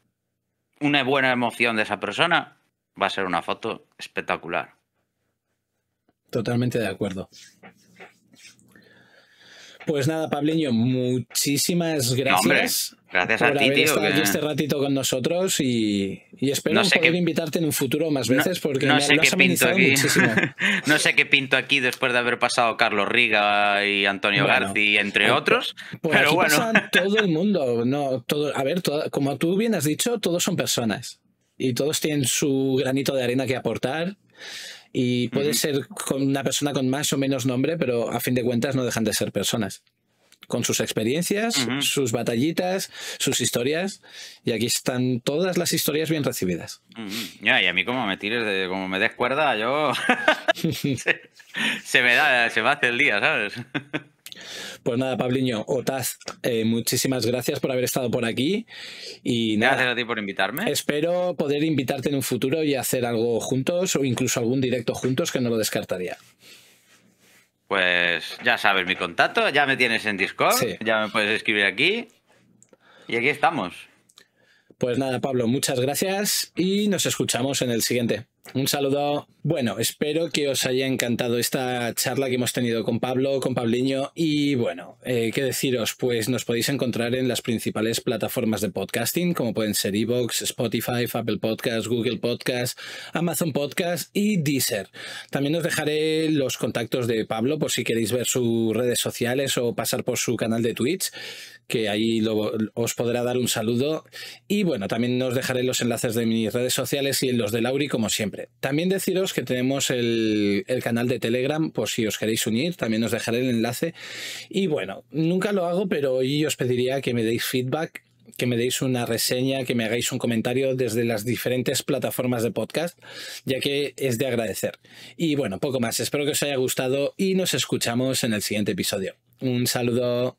una buena emoción de esa persona, va a ser una foto espectacular.
Totalmente de acuerdo. Pues nada, Pabliño, muchísimas gracias. gracias por a ti, haber Estado aquí este ratito con nosotros y, y espero sé poder invitarte en un futuro más veces porque no, sé qué pinto aquí.
no sé qué pinto aquí después de haber pasado Carlos Riga y Antonio bueno, entre eh, otros. pero bueno.
todo el mundo. No, todo, a ver, como tú bien has dicho, todos son personas y todos tienen su granito de arena que aportar y puede ser con una persona con más o menos nombre, pero a fin de cuentas no dejan de ser personas. Con sus experiencias, sus batallitas, sus historias, y aquí están todas las historias bien recibidas.
Ya, y a mí como me tires, de, como me des cuerda, yo... se, se, me da, se me hace el día, ¿sabes?
Pues nada, Pabliño, Otaz, eh, muchísimas gracias por haber estado por aquí. Y nada, gracias a ti por invitarme. Espero poder invitarte en un futuro y hacer algo juntos o incluso algún directo juntos que no lo descartaría.
Pues ya sabes mi contacto, ya me tienes en Discord, ya me puedes escribir aquí. Y aquí estamos.
Pues nada, Pablo, muchas gracias y nos escuchamos en el siguiente. Un saludo. Bueno, espero que os haya encantado esta charla que hemos tenido con Pablo, con Pabliño. Y bueno, eh, ¿qué deciros? Pues nos podéis encontrar en las principales plataformas de podcasting, como pueden ser Evox, Spotify, Apple Podcasts, Google Podcasts, Amazon Podcasts y Deezer. También os dejaré los contactos de Pablo por si queréis ver sus redes sociales o pasar por su canal de Twitch que ahí os podrá dar un saludo. Y bueno, también os dejaré los enlaces de mis redes sociales y en los de Lauri, como siempre. También deciros que tenemos el, canal de Telegram, por si os queréis unir, también os dejaré el enlace. Y bueno, nunca lo hago, pero hoy os pediría que me deis feedback que me deis una reseña, que me hagáis un comentario desde las diferentes plataformas de podcast, ya que es de agradecer. Y bueno, poco más, espero que os haya gustado y nos escuchamos en el siguiente episodio.
Un saludo.